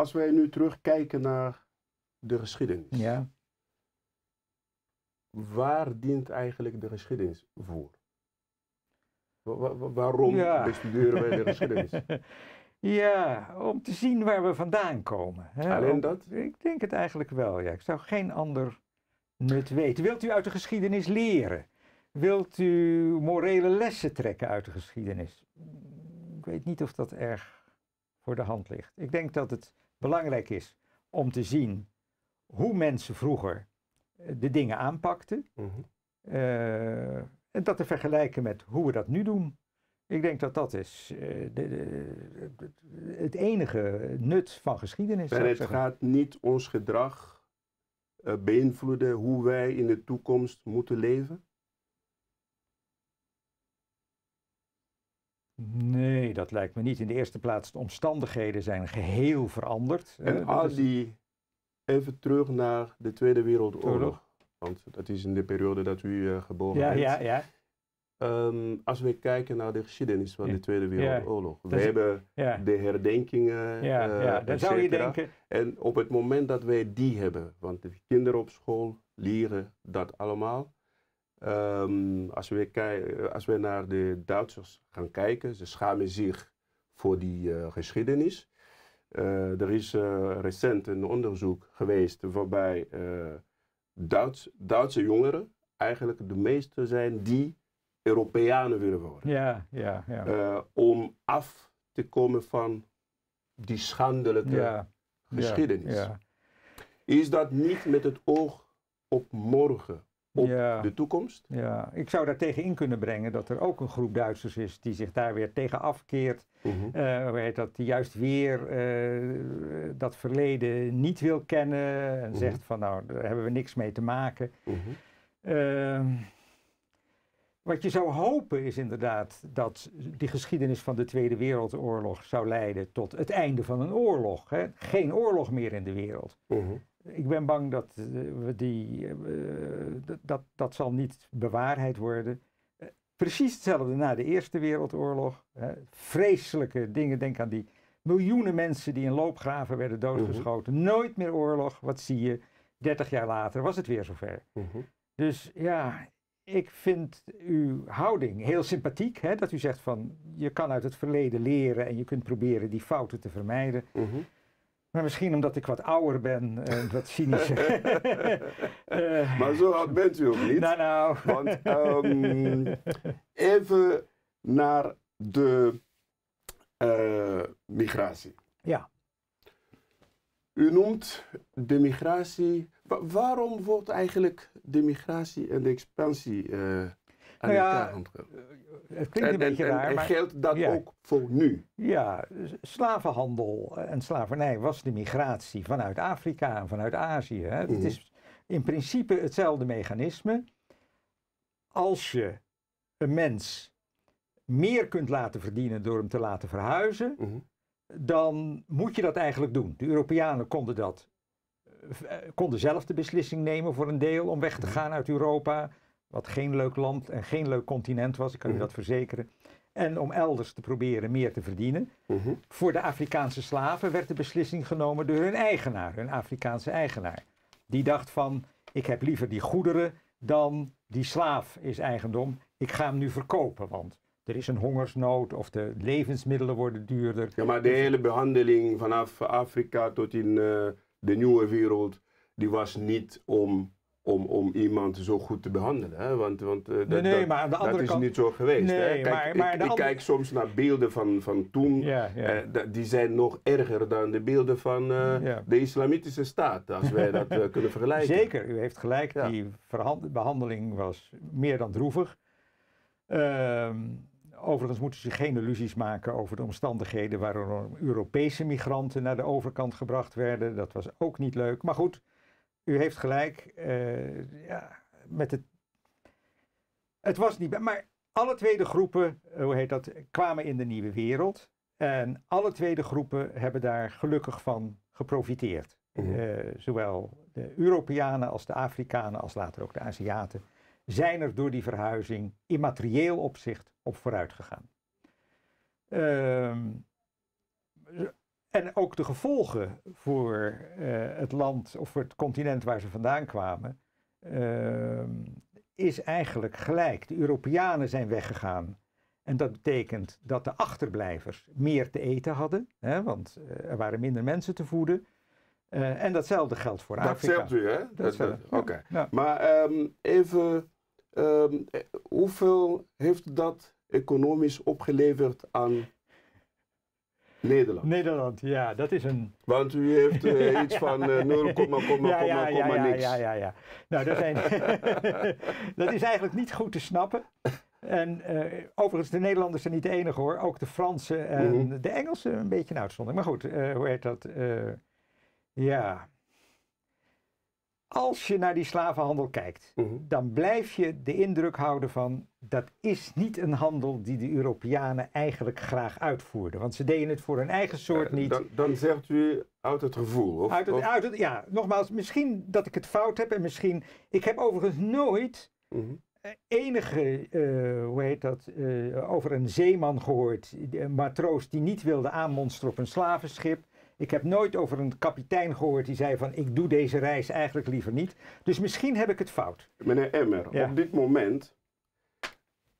S1: als wij nu terugkijken naar de geschiedenis. Ja. Waar dient eigenlijk de geschiedenis
S2: voor? waarom bestuderen wij de geschiedenis? ja, om te zien waar we vandaan komen. Hè? Alleen dat? Ik denk het eigenlijk wel, ja. Ik zou geen ander nut weten. Wilt u uit de geschiedenis leren? Wilt u morele lessen trekken uit de geschiedenis? Ik weet niet of dat erg voor de hand ligt. Ik denk dat het belangrijk is om te zien hoe mensen vroeger eh, de dingen aanpakten. Mhm. Eh, en dat te vergelijken met hoe we dat nu doen. Ik denk dat dat is eh, de, het enige nut van geschiedenis. En het gaat
S1: niet ons gedrag beïnvloeden hoe wij in de toekomst moeten leven?
S2: Nee, dat lijkt me niet. In de eerste plaats, de omstandigheden zijn geheel veranderd. En al die, even
S1: terug naar de Tweede Wereldoorlog. Want dat is in de periode dat u eh, geboren bent. Ja, ja. Um, als we kijken naar de geschiedenis van de Tweede Wereldoorlog. We hebben de herdenkingen. Ja, uh, eh, dat zou je denken. En op het moment dat wij die hebben, want de kinderen op school leren dat allemaal. Ehm, als, we eh, als we naar de Duitsers gaan kijken, ze schamen zich voor die eh, geschiedenis. Eh, er is recent een onderzoek geweest waarbij Duitse jongeren eigenlijk de meeste zijn die Europeanen willen worden.
S2: Ja, ja, ja.
S1: om af te komen van die schandelijke
S2: geschiedenis. Ja, ja.
S1: Is dat niet met het oog op morgen
S2: op ja. de toekomst? Ja, ik zou daar tegen in kunnen brengen dat er ook een groep Duitsers is die zich daar weer tegen afkeert. Mm dat? Die juist weer eh, dat verleden niet wil kennen en mhm. zegt van nou, daar hebben we niks mee te maken. Mhm. Ehm, wat je zou hopen is inderdaad dat die geschiedenis van de Tweede Wereldoorlog zou leiden tot het einde van een oorlog. Hè? Geen oorlog meer in de wereld. Mhm ik ben bang dat eh, we die, eh, dat, dat zal niet bewaarheid worden. Eh, precies hetzelfde na de Eerste Wereldoorlog. Vreselijke dingen. Denk aan die miljoenen mensen die in loopgraven werden doodgeschoten. Mhm. Nooit meer oorlog. Wat zie je? 30 jaar later was het weer zover. Mhm. Dus ja, ik vind uw houding heel sympathiek. Hè? Dat u zegt van je kan uit het verleden leren en je kunt proberen die fouten te vermijden. Mhm. Maar misschien omdat ik wat ouder ben, uh, wat cynischer.
S1: Eh, maar zo oud bent u ook niet. Nou, nou. Want ehm, even naar de eh, migratie. Ja. U noemt de migratie. waarom wordt eigenlijk de migratie en de expansie
S2: nou eh, het klinkt een beetje raar. En maar, geldt dat ook voor nu? Ja, slavenhandel eh, en slavernij was de migratie vanuit Afrika en vanuit Azië. Hè. Het mhm. is in principe hetzelfde mechanisme. Als je een mens meer kunt laten verdienen door hem te laten verhuizen, mhm. dan moet je dat eigenlijk doen. De Europeanen konden dat eh, konden zelf de beslissing nemen voor een deel om weg te mhm. gaan uit Europa wat geen leuk land en geen leuk continent was, ik kan u mhm. dat verzekeren. En om elders te proberen meer te verdienen. Mhm. Voor de Afrikaanse slaven werd de beslissing genomen door hun eigenaar, hun Afrikaanse eigenaar. Die dacht van, ik heb liever die goederen dan die slaaf is eigendom. Ik ga hem nu verkopen, want er is een hongersnood of de levensmiddelen worden duurder. Ja, maar de dus-
S1: hele behandeling vanaf Afrika tot in eh, de nieuwe wereld, die was niet om om, om iemand zo goed te behandelen. Hè? Want, want eh, dat, nee, maar aan de andere dat is niet zo geweest. hè? Kijk, ik, kijk soms naar beelden van, van toen. Eh, die zijn nog erger dan de beelden van eh, de islamitische staat. Als wij dat kunnen vergelijken. Zeker,
S2: u heeft gelijk. Die behandeling was meer dan droevig. Ehm, overigens moeten ze geen illusies maken over de omstandigheden... waarom Europese migranten naar de overkant gebracht werden. Dat was ook niet leuk. Maar goed u heeft gelijk. Eh, ja, met het... het was niet... Maar alle twee de groepen, eh, hoe heet dat, kwamen in de nieuwe wereld. En alle twee de groepen hebben daar gelukkig van geprofiteerd. Mhm. Eh, zowel de Europeanen als de Afrikanen, als later ook de Aziaten, zijn er door die verhuizing in materieel opzicht op vooruit gegaan. Uh, en ook de gevolgen voor eh, het land of voor het continent waar ze vandaan kwamen, eh, is eigenlijk gelijk. De Europeanen zijn weggegaan. En dat betekent dat de achterblijvers meer te eten hadden, hè, want eh, er waren minder mensen te voeden. en datzelfde geldt voor Afrika. Dat
S1: u, hè? Dat, Oké. Maar ehm, even, ehm, hoeveel heeft dat economisch opgeleverd aan
S2: Nederland. Nederland, ja, dat is een. Want u heeft eh, iets van uh, eh, 0, ja, ja, niks. Ja, ja, ja. Nou, dat, zijn dat is eigenlijk niet goed te snappen. En eh, overigens, de Nederlanders zijn niet de enige hoor. Ook de Fransen en mhm. de Engelsen een beetje een uitzondering. Maar goed, hoe heet dat? ja als je naar die slavenhandel kijkt, mhm. dan blijf je de indruk houden van dat is niet een handel die de Europeanen eigenlijk graag uitvoerden. Want ze deden het voor hun eigen soort niet. Dan, zegt u uit het gevoel, of? het, ja, nogmaals, misschien dat ik het fout heb en misschien... Ik heb overigens nooit mhm. enige, eh, hoe heet dat, eh, over een zeeman gehoord, een matroos die niet wilde aanmonsteren op een slavenschip ik heb nooit over een kapitein gehoord die zei van ik doe deze reis eigenlijk liever niet. Dus misschien heb ik het fout.
S1: Meneer Emmer, op dit
S2: moment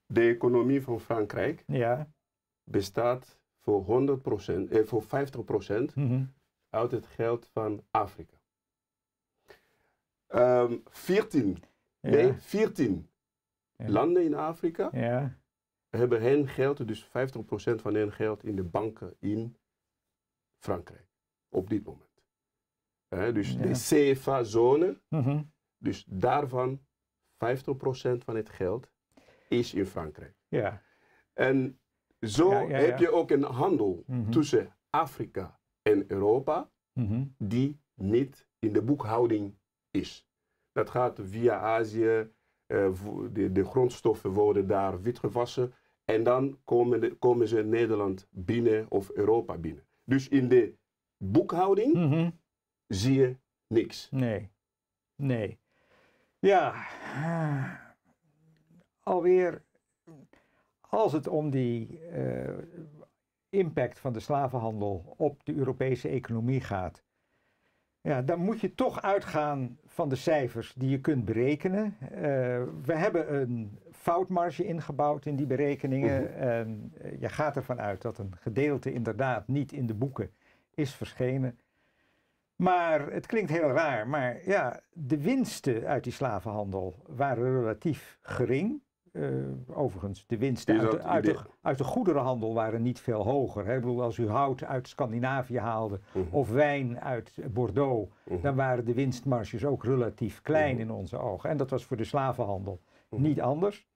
S1: de economie van Frankrijk ja. bestaat voor 100%, eh, voor 50% mm uit het geld van Afrika. Um, ehm, 14, nee, 14 landen in Afrika ja. hebben hun geld, dus 50% van hun geld in de banken in Frankrijk op dit moment. dus de CFA-zone, mhm. dus daarvan 50% van het geld is in Frankrijk. Ja. En zo heb je ook een handel mhm. tussen Afrika en Europa mhm. die niet in de boekhouding is. Dat gaat via Azië, eh, de, de, grondstoffen worden daar witgewassen en dan komen, komen ze Nederland binnen of Europa binnen. Dus in de boekhouding mhm. zie je niks. Nee.
S2: Nee. Ja. Ah. Alweer, als het om die eh, impact van de slavenhandel op de Europese economie gaat, ja, dan moet je toch uitgaan van de cijfers die je kunt berekenen. Eh, we hebben een foutmarge ingebouwd in die berekeningen. Mhm. En eh, je gaat ervan uit dat een gedeelte inderdaad niet in de boeken is verschenen. Maar het klinkt heel raar, maar ja, de winsten uit die slavenhandel waren relatief gering. Eh, overigens, de winsten uit de, uit, de, uit de, goederenhandel waren niet veel hoger. Ik bedoel, als u hout uit Scandinavië haalde mhm. of wijn uit Bordeaux, mhm. dan waren de winstmarges ook relatief klein mhm. in onze ogen. En dat was voor de slavenhandel niet anders.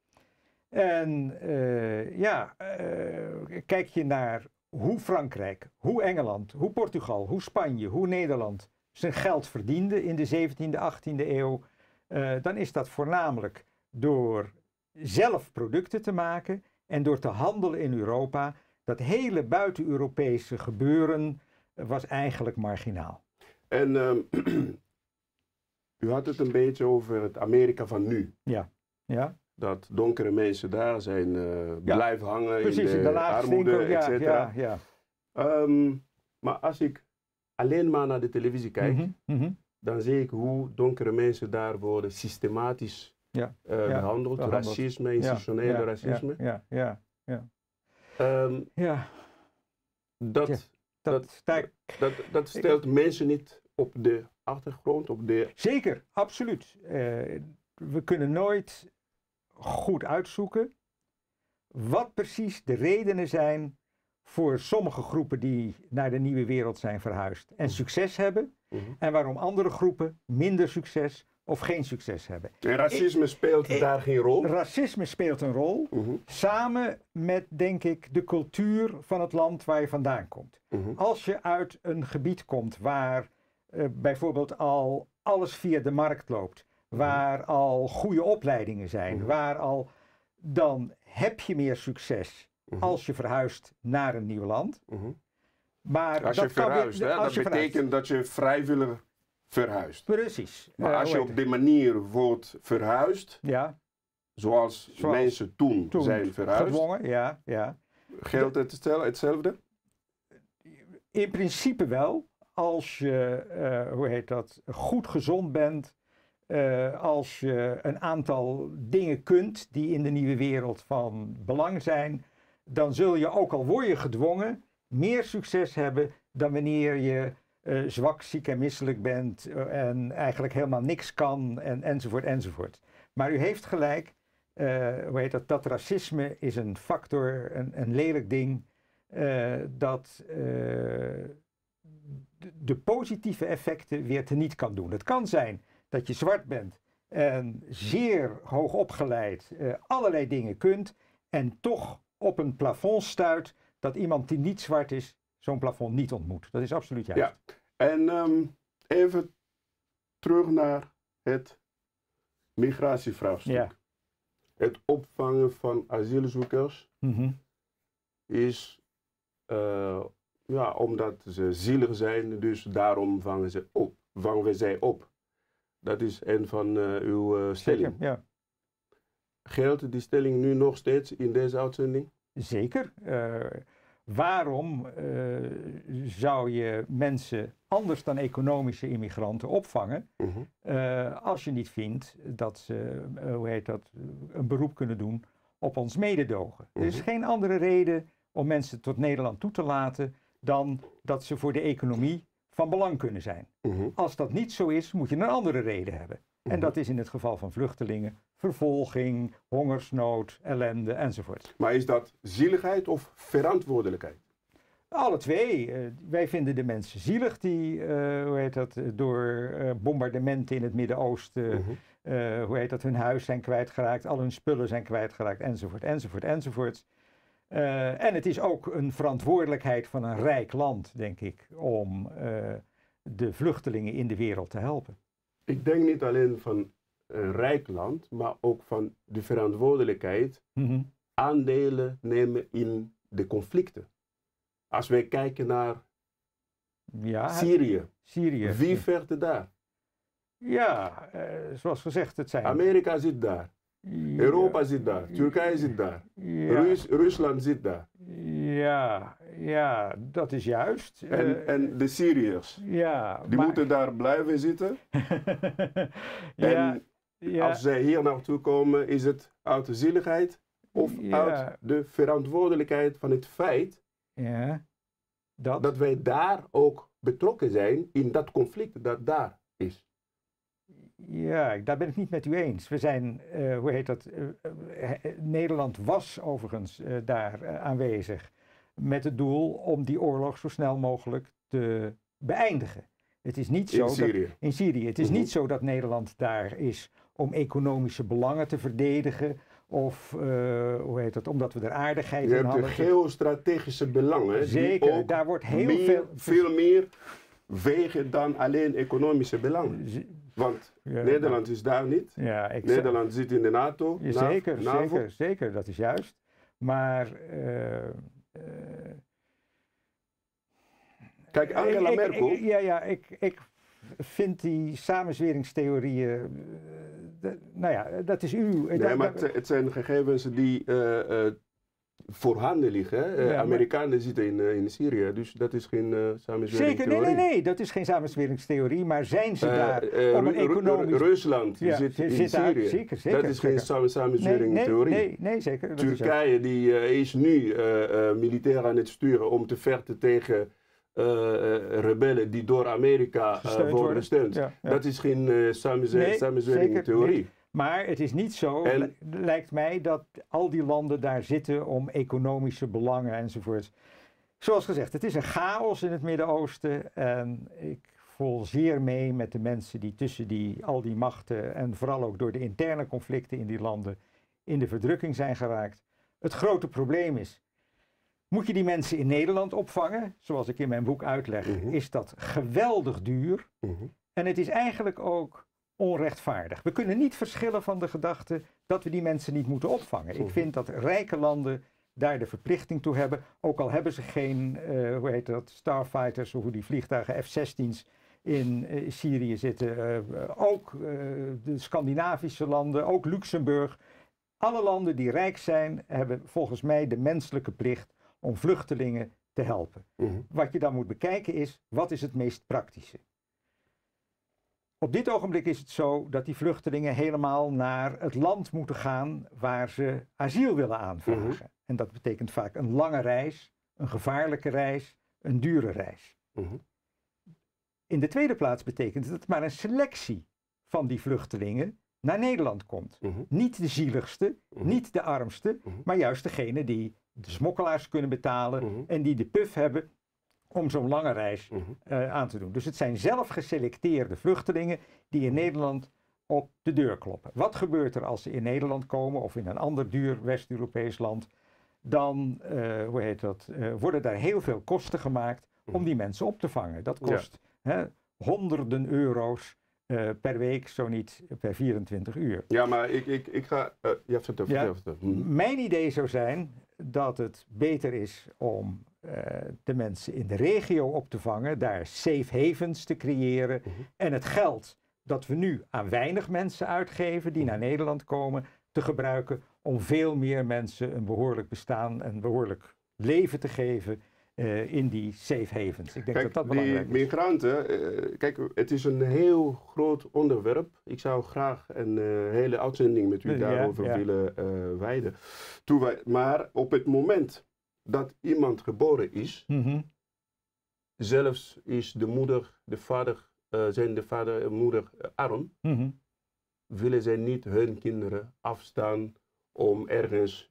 S2: En eh, ja, eh, kijk je naar hoe Frankrijk, hoe Engeland, hoe Portugal, hoe Spanje, hoe Nederland zijn geld verdiende in de 17e, 18e eeuw, eh, dan is dat voornamelijk door zelf producten te maken en door te handelen in Europa. Dat hele buiten-Europese gebeuren was eigenlijk marginaal.
S1: En ehm, u had het een beetje over het Amerika van nu.
S2: Ja, ja
S1: dat donkere mensen daar zijn eh, blijven hangen Precies, in de, armoede, et cetera. Ja, ja. Ehm, maar als ik alleen maar naar de televisie kijk, mhm, mhm. dan zie ik hoe donkere mensen daar worden systematisch
S2: eh, behandeld. Racisme, institutionele racisme. Ja, ja, ja.
S1: Ehm, dat, dat, dat, dat, stelt mensen niet op de achtergrond, op de...
S2: Zeker, absoluut. Eh, we kunnen nooit goed uitzoeken wat precies de redenen zijn voor sommige groepen die naar de nieuwe wereld zijn verhuisd en mhm. succes hebben mhm. en waarom andere groepen minder succes of geen succes hebben. En racisme speelt daar geen rol? Racisme speelt een rol, mhm. samen met denk ik de cultuur van het land waar je vandaan komt. Als je uit een gebied komt waar eh, bijvoorbeeld al alles via de markt loopt, Mhm. waar al goede opleidingen zijn, mhm. waar al dan heb je meer succes mhm. als je verhuist naar een nieuw land. Maar als dat je verhuist, kan, hè, als dat betekent
S1: dat je vrijwillig verhuist. Precies. Maar als je op die manier wordt verhuist, ja. zoals, mensen toen, zijn verhuisd, gedwongen, ja, ja. geldt het hetzelfde?
S2: In principe wel. Als je, uh, hoe heet dat, goed gezond bent, eh, als je een aantal dingen kunt die in de nieuwe wereld van belang zijn, dan zul je ook al word je gedwongen meer succes hebben dan wanneer je eh, zwak, ziek en misselijk bent eh, en eigenlijk helemaal niks kan en, enzovoort enzovoort. Maar u heeft gelijk, hoe heet dat, dat racisme is een factor, een, een lelijk ding, dat de positieve effecten weer teniet kan doen. Het kan zijn dat je zwart bent en zeer hoog opgeleid eh, allerlei dingen kunt en toch op een plafond stuit dat iemand die niet zwart is zo'n plafond niet ontmoet. Dat is absoluut juist.
S1: Ja. En ehm, even terug naar het migratievraagstuk. Ja. Het opvangen van asielzoekers mhm. is eh, ja, omdat ze zielig zijn, dus daarom vangen, ze op, vangen we zij op. Dat is een van eh, uw uh, stellingen. Ja. Geldt die stelling nu
S2: nog steeds in deze uitzending? Zeker. Eh, waarom zou je mensen anders dan economische immigranten opvangen mhm. als je niet vindt dat ze hoe heet dat, een beroep kunnen doen op ons mededogen? Er is mhm. geen andere reden om mensen tot Nederland toe te laten dan dat ze voor de economie van belang kunnen zijn. Mhm. Als dat niet zo is, moet je een andere reden hebben. En mhm. dat is in het geval van vluchtelingen vervolging, hongersnood, ellende enzovoort.
S1: Maar is dat zieligheid of verantwoordelijkheid?
S2: Alle twee. Eh, wij vinden de mensen zielig die, eh, hoe heet dat, eh, door bombardementen in het Midden-Oosten, mhm. hoe heet dat, hun huis zijn kwijtgeraakt, al hun spullen zijn kwijtgeraakt, enzovoort, enzovoort, enzovoort. Eh, en het is ook een verantwoordelijkheid van een rijk land, denk ik, om eh, de vluchtelingen in de wereld te helpen.
S1: Ik denk niet alleen van een rijk land, maar ook van de verantwoordelijkheid mm -hmm. aandelen nemen in de conflicten. Als wij kijken naar
S2: ja, Syrië. Syrië. Wie
S1: verte daar?
S2: Ja, eh, zoals gezegd, het zijn. Amerika zit daar. Europa
S1: zit daar, Turkije zit daar, Rusland zit daar.
S2: Ja, ja, dat is
S1: juist. En, eh, de Syriërs, ja, die moeten daar blijven zitten. ja, en als zij hier naartoe komen, is het uit de zieligheid of uit de verantwoordelijkheid van het feit dat... dat wij daar ook betrokken zijn in dat conflict dat daar is.
S2: Ja, daar ben ik niet met u eens. We zijn, eh, hoe heet dat? Eh, eh, Nederland was overigens daar aanwezig met het doel om die oorlog zo snel mogelijk te beëindigen. Het is niet zo in Syrië. Dat, in Syrië. Het is mhm. niet zo dat Nederland daar is om economische belangen te verdedigen. Of hoe heet dat? Omdat we er aardigheid in hadden. Je hebt
S1: geostrategische belangen. Zeker, daar wordt heel veel. Veel meer wegen dan alleen economische belangen. Want
S2: Nederland
S1: is daar niet. Ja, ik Nederland zit in de NATO. Ja, zeker, zeker,
S2: zeker, dat is juist. Maar. Eh, eh, Kijk, Angela Merkel. ja, ja ik, ik vind die samenzweringstheorieën. Eh, nou ja, dat is uw. Nee, maar het,
S1: zijn gegevens die voorhanden liggen. Eh, Amerikanen zitten in, eh, in Syrië, dus dat is geen uh, eh, samenzweringstheorie. Zeker, nee,
S2: nee, nee, dat is geen samenzweringstheorie, maar zijn ze daar om economisch... Rusland zit in Syrië, zeker, zeker, dat is geen samenzweringstheorie. Nee, nee, zeker. Dat Turkije
S1: is, die, is nu militair aan het sturen om te vechten tegen... rebellen die door Amerika worden gesteund. dat is geen uh, samenzweringstheorie.
S2: Maar het is niet zo, en... lijkt mij, dat al die landen daar zitten om economische belangen enzovoort. Zoals gezegd, het is een chaos in het Midden-Oosten. En ik voel zeer mee met de mensen die tussen die, al die machten en vooral ook door de interne conflicten in die landen in de verdrukking zijn geraakt. Het grote probleem is, moet je die mensen in Nederland opvangen? Zoals ik in mijn boek uitleg, mhm. is dat geweldig duur. Mhm. En het is eigenlijk ook onrechtvaardig. We kunnen niet verschillen van de gedachte dat we die mensen niet moeten opvangen. Ik vind dat rijke landen daar de verplichting toe hebben. Ook al hebben ze geen, eh, hoe heet dat, starfighters of hoe die vliegtuigen F-16's in eh, Syrië zitten. Eh, ook de Scandinavische landen, ook Luxemburg. Alle landen die rijk zijn, hebben volgens mij de menselijke plicht om vluchtelingen te helpen. Mhm. Wat je dan moet bekijken is, wat is het meest praktische? Op dit ogenblik is het zo dat die vluchtelingen helemaal naar het land moeten gaan waar ze asiel willen aanvragen. Mhm. En dat betekent vaak een lange reis, een gevaarlijke reis, een dure reis. Mhm. In de tweede plaats betekent dat maar een selectie van die vluchtelingen naar Nederland komt. Mhm. Niet de zieligste, niet de armste, maar juist degene die de smokkelaars kunnen betalen en die de puf hebben om zo'n lange reis mhm. eh, aan te doen. Dus het zijn zelf geselecteerde vluchtelingen die in mhm. Nederland op de deur kloppen. Wat gebeurt er als ze in Nederland komen of in een ander duur West-Europees land? Dan eh, hoe heet dat, eh, worden daar heel veel kosten gemaakt om mhm. die mensen op te vangen. Dat kost hè, honderden euro's per week, zo niet per 24 uur.
S1: Ja, maar ik, ik, ik ga. Uh, ja, vertel, vertel, Mijn
S2: idee zou zijn, dat het beter is om eh, de mensen in de regio op te vangen, daar safe havens te creëren mhm. en het geld dat we nu aan weinig mensen uitgeven die mhm. naar Nederland komen, te gebruiken om veel meer mensen een behoorlijk bestaan en behoorlijk leven te geven eh, in die safe havens. Ik denk dat dat belangrijk is.
S1: Migranten, eh, kijk, het is een heel groot onderwerp. Ik zou graag een eh, hele uitzending met u daarover willen wijden. Toen wij, maar op het moment dat iemand geboren is, mhm. zelfs is de moeder, de vader, zijn de vader en moeder arm, mhm. willen zij niet hun kinderen afstaan om ergens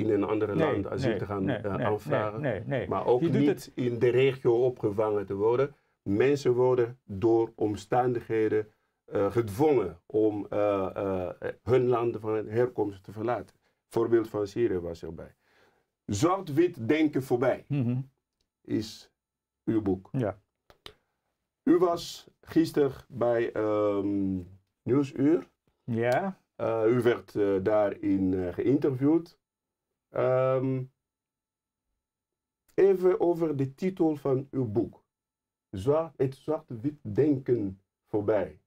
S1: in een andere land asiel nee, te gaan nee, eh, aanvragen. Maar ook niet in de regio opgevangen te worden. Mensen worden door omstandigheden eh, gedwongen om eh, hun landen van herkomst te verlaten. Voorbeeld van Syrië was erbij. Zwart-wit denken voorbij mhm. is uw boek. Ja. U was gisteren bij um, Nieuwsuur. Ja. u werd daarin geïnterviewd. Ehm, even over de titel van uw boek. het zwart-wit denken voorbij.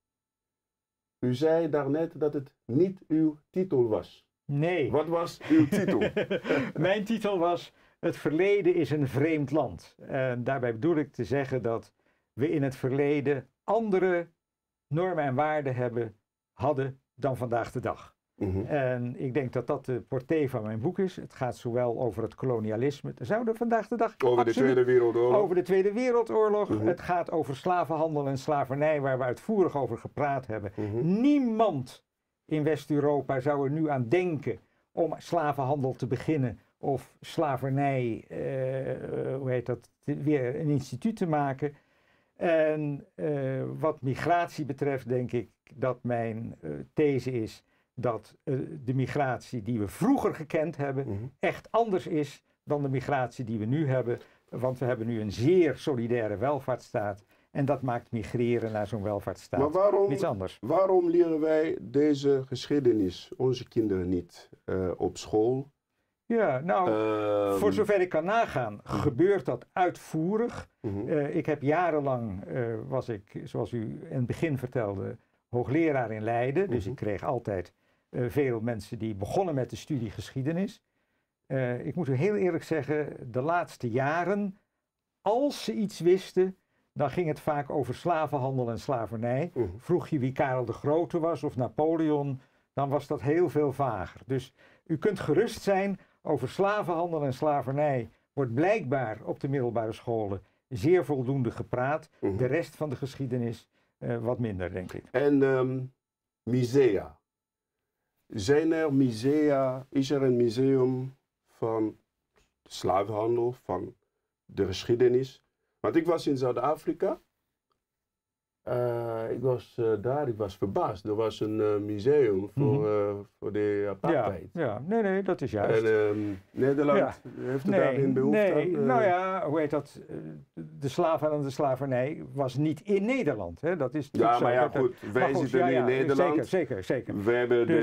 S1: U zei daarnet dat het niet uw titel was. Nee. Wat was uw titel?
S2: Mijn titel was Het verleden is een vreemd land. En daarbij bedoel ik te zeggen dat we in het verleden andere normen en waarden hebben, hadden dan vandaag de dag. Mhm. En ik denk dat dat de portée van mijn boek is. Het gaat zowel over het kolonialisme. Zouden vandaag de dag. Over de Tweede Wereldoorlog. Over de Tweede Wereldoorlog. Mhm. Het gaat over slavenhandel en slavernij, waar we uitvoerig over gepraat hebben. Mhm. Niemand in West-Europa zou er nu aan denken om slavenhandel te beginnen. Of slavernij, eh, hoe heet dat, weer een instituut te maken. En eh, wat migratie betreft, denk ik dat mijn eh, these is dat eh, de migratie die we vroeger gekend hebben mhm. echt anders is dan de migratie die we nu hebben. Want we hebben nu een zeer solidaire welvaartsstaat. En dat maakt migreren naar zo'n welvaartsstaat maar waarom, iets
S1: anders. Waarom leren wij deze geschiedenis, onze kinderen niet,
S2: eh, op school? Ja, nou, ehm, voor zover ik kan nagaan, mhm. gebeurt dat uitvoerig. Mhm. Eh, ik heb jarenlang, was ik, zoals u in het begin vertelde, hoogleraar in Leiden. Dus ik kreeg altijd eh, veel mensen die begonnen met de studie geschiedenis. Eh, ik moet u heel eerlijk zeggen, de laatste jaren, als ze iets wisten, dan ging het vaak over slavenhandel en slavernij. Vroeg je wie Karel de Grote was of Napoleon, dan was dat heel veel vager. Dus u kunt gerust zijn over slavenhandel en slavernij wordt blijkbaar op de middelbare scholen zeer voldoende gepraat. De rest van de geschiedenis eh, wat minder, denk ik.
S1: En um, musea, zijn er musea, is er een museum van de slavenhandel, van de geschiedenis? Want ik was in Zuid-Afrika eh, ik was eh, daar, ik was verbaasd. Er was een eh, museum voor, mhm. voor de apartheid.
S2: Ja, ja, nee, nee, dat is juist. En ehm,
S1: Nederland heeft er nee, daarin behoefte nee. aan? nou ja,
S2: hoe heet dat? De slaven aan de slavernij was niet in Nederland. Hè? Dat is ja, maar ja, goed, wij zitten in Nederland. Zeker, zeker, zeker. We hebben de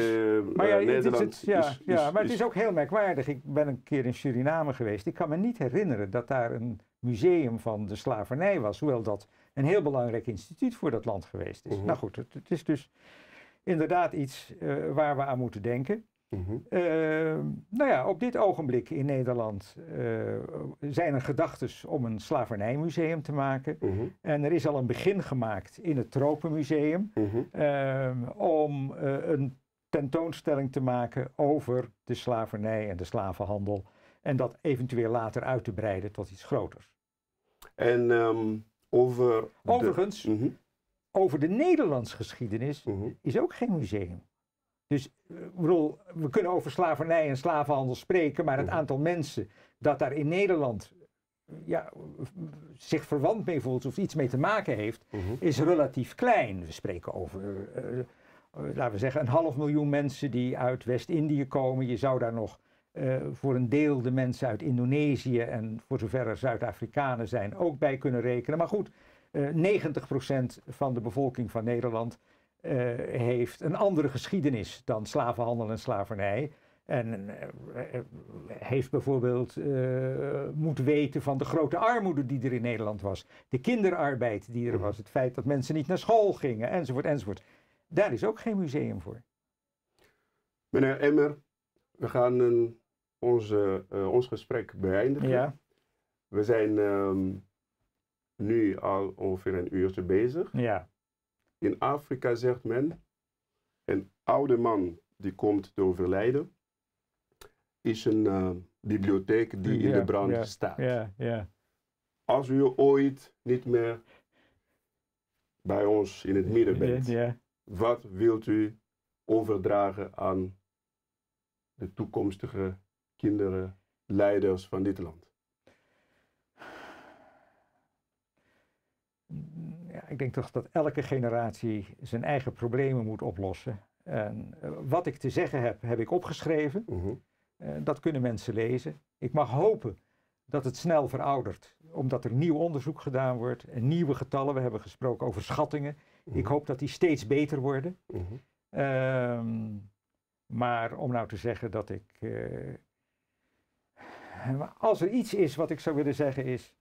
S2: dus- maar ja, Nederland... Het, ja, is, ja, maar het is, is ook heel merkwaardig. Ik ben een keer in Suriname geweest. Ik kan me niet herinneren dat daar een museum van de slavernij was, hoewel dat een heel belangrijk instituut voor dat land geweest is. Mhm. Nou goed, het, is dus inderdaad iets eh, waar we aan moeten denken. Mhm. Ehm, nou ja, op dit ogenblik in Nederland eh, zijn er gedachten om een slavernijmuseum te maken. Mhm. En er is al een begin gemaakt in het Tropenmuseum ehm, om eh, een tentoonstelling te maken over de slavernij en de slavenhandel. En dat eventueel later uit te breiden tot iets groters.
S1: En ehm, over. Overigens, mhm.
S2: over de Nederlandse geschiedenis mhm. is ook geen museum. Dus eh, ik bedoel, we kunnen over slavernij en slavenhandel spreken, maar het mhm. aantal mensen dat daar in Nederland ja, zich verwant mee voelt of iets mee te maken heeft, is relatief klein. We spreken over, eh, eh, laten we zeggen, een half miljoen mensen die uit West-Indië komen. Je zou daar nog eh, voor een deel de mensen uit Indonesië en voor zover er Zuid-Afrikanen zijn ook bij kunnen rekenen. Maar goed, uh, eh, 90% van de bevolking van Nederland eh, heeft een andere geschiedenis dan slavenhandel en slavernij. En heeft bijvoorbeeld moeten weten van de grote armoede die er in Nederland was. De kinderarbeid die er was. Het feit dat mensen niet naar school gingen, enzovoort, enzovoort. Daar is ook geen museum voor.
S1: Meneer Emmer, we gaan een onze, eh, ons gesprek beëindigen. We zijn ehm, nu al ongeveer een uurtje bezig. Ja. In Afrika zegt men, een oude man die komt te overlijden, is een eh, bibliotheek die in de brand staat.
S2: Ja, ja.
S1: Als u ooit niet meer bij ons in het midden bent, ja, wat wilt u overdragen aan de toekomstige kinderen, leiders van dit land?
S2: Ja, ik denk toch dat elke generatie zijn eigen problemen moet oplossen. En eh, wat ik te zeggen heb, heb ik opgeschreven. Mhm. Eh, dat kunnen mensen lezen. Ik mag hopen dat het snel veroudert, omdat er nieuw onderzoek gedaan wordt en nieuwe getallen. We hebben gesproken over schattingen. Mhm. Ik hoop dat die steeds beter worden. Mhm. Ehm, maar om nou te zeggen dat ik eh, als er iets is wat ik zou willen zeggen is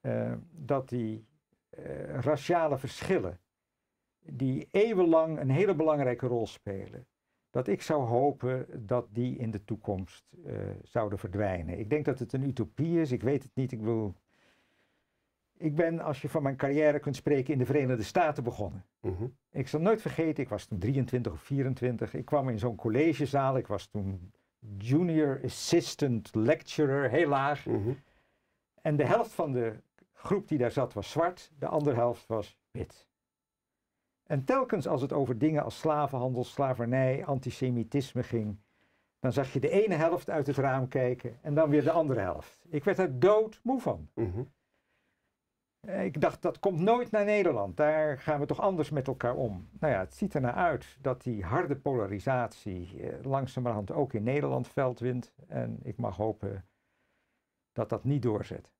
S2: eh, dat die eh, raciale verschillen, die eeuwenlang een hele belangrijke rol spelen, dat ik zou hopen dat die in de toekomst eh, zouden verdwijnen. Ik denk dat het een utopie is, ik weet het niet, ik bedoel... Ik ben, als je van mijn carrière kunt spreken, in de Verenigde Staten begonnen. Mhm. Ik zal nooit vergeten, ik was toen 23 of 24. Ik kwam in zo'n collegezaal, ik was toen junior assistant lecturer, heel laag. Mhm. En de helft van de groep die daar zat was zwart, de andere helft was wit. En telkens als het over dingen als slavenhandel, slavernij, antisemitisme ging, dan zag je de ene helft uit het raam kijken en dan weer de andere helft. Ik werd er doodmoe van. Mhm. Eh, ik dacht, dat komt nooit naar Nederland. Daar gaan we toch anders met elkaar om. Nou ja, het ziet ernaar uit dat die harde polarisatie eh, langzamerhand ook in Nederland veld wint. En ik mag hopen dat dat niet doorzet.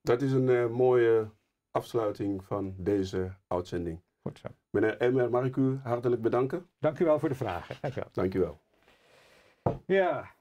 S1: Dat is een eh, mooie afsluiting van deze uitzending. Goed zo. Meneer Emmer, mag ik u hartelijk bedanken? Dank u wel voor de vragen. Dank u wel. Dank u wel. Ja.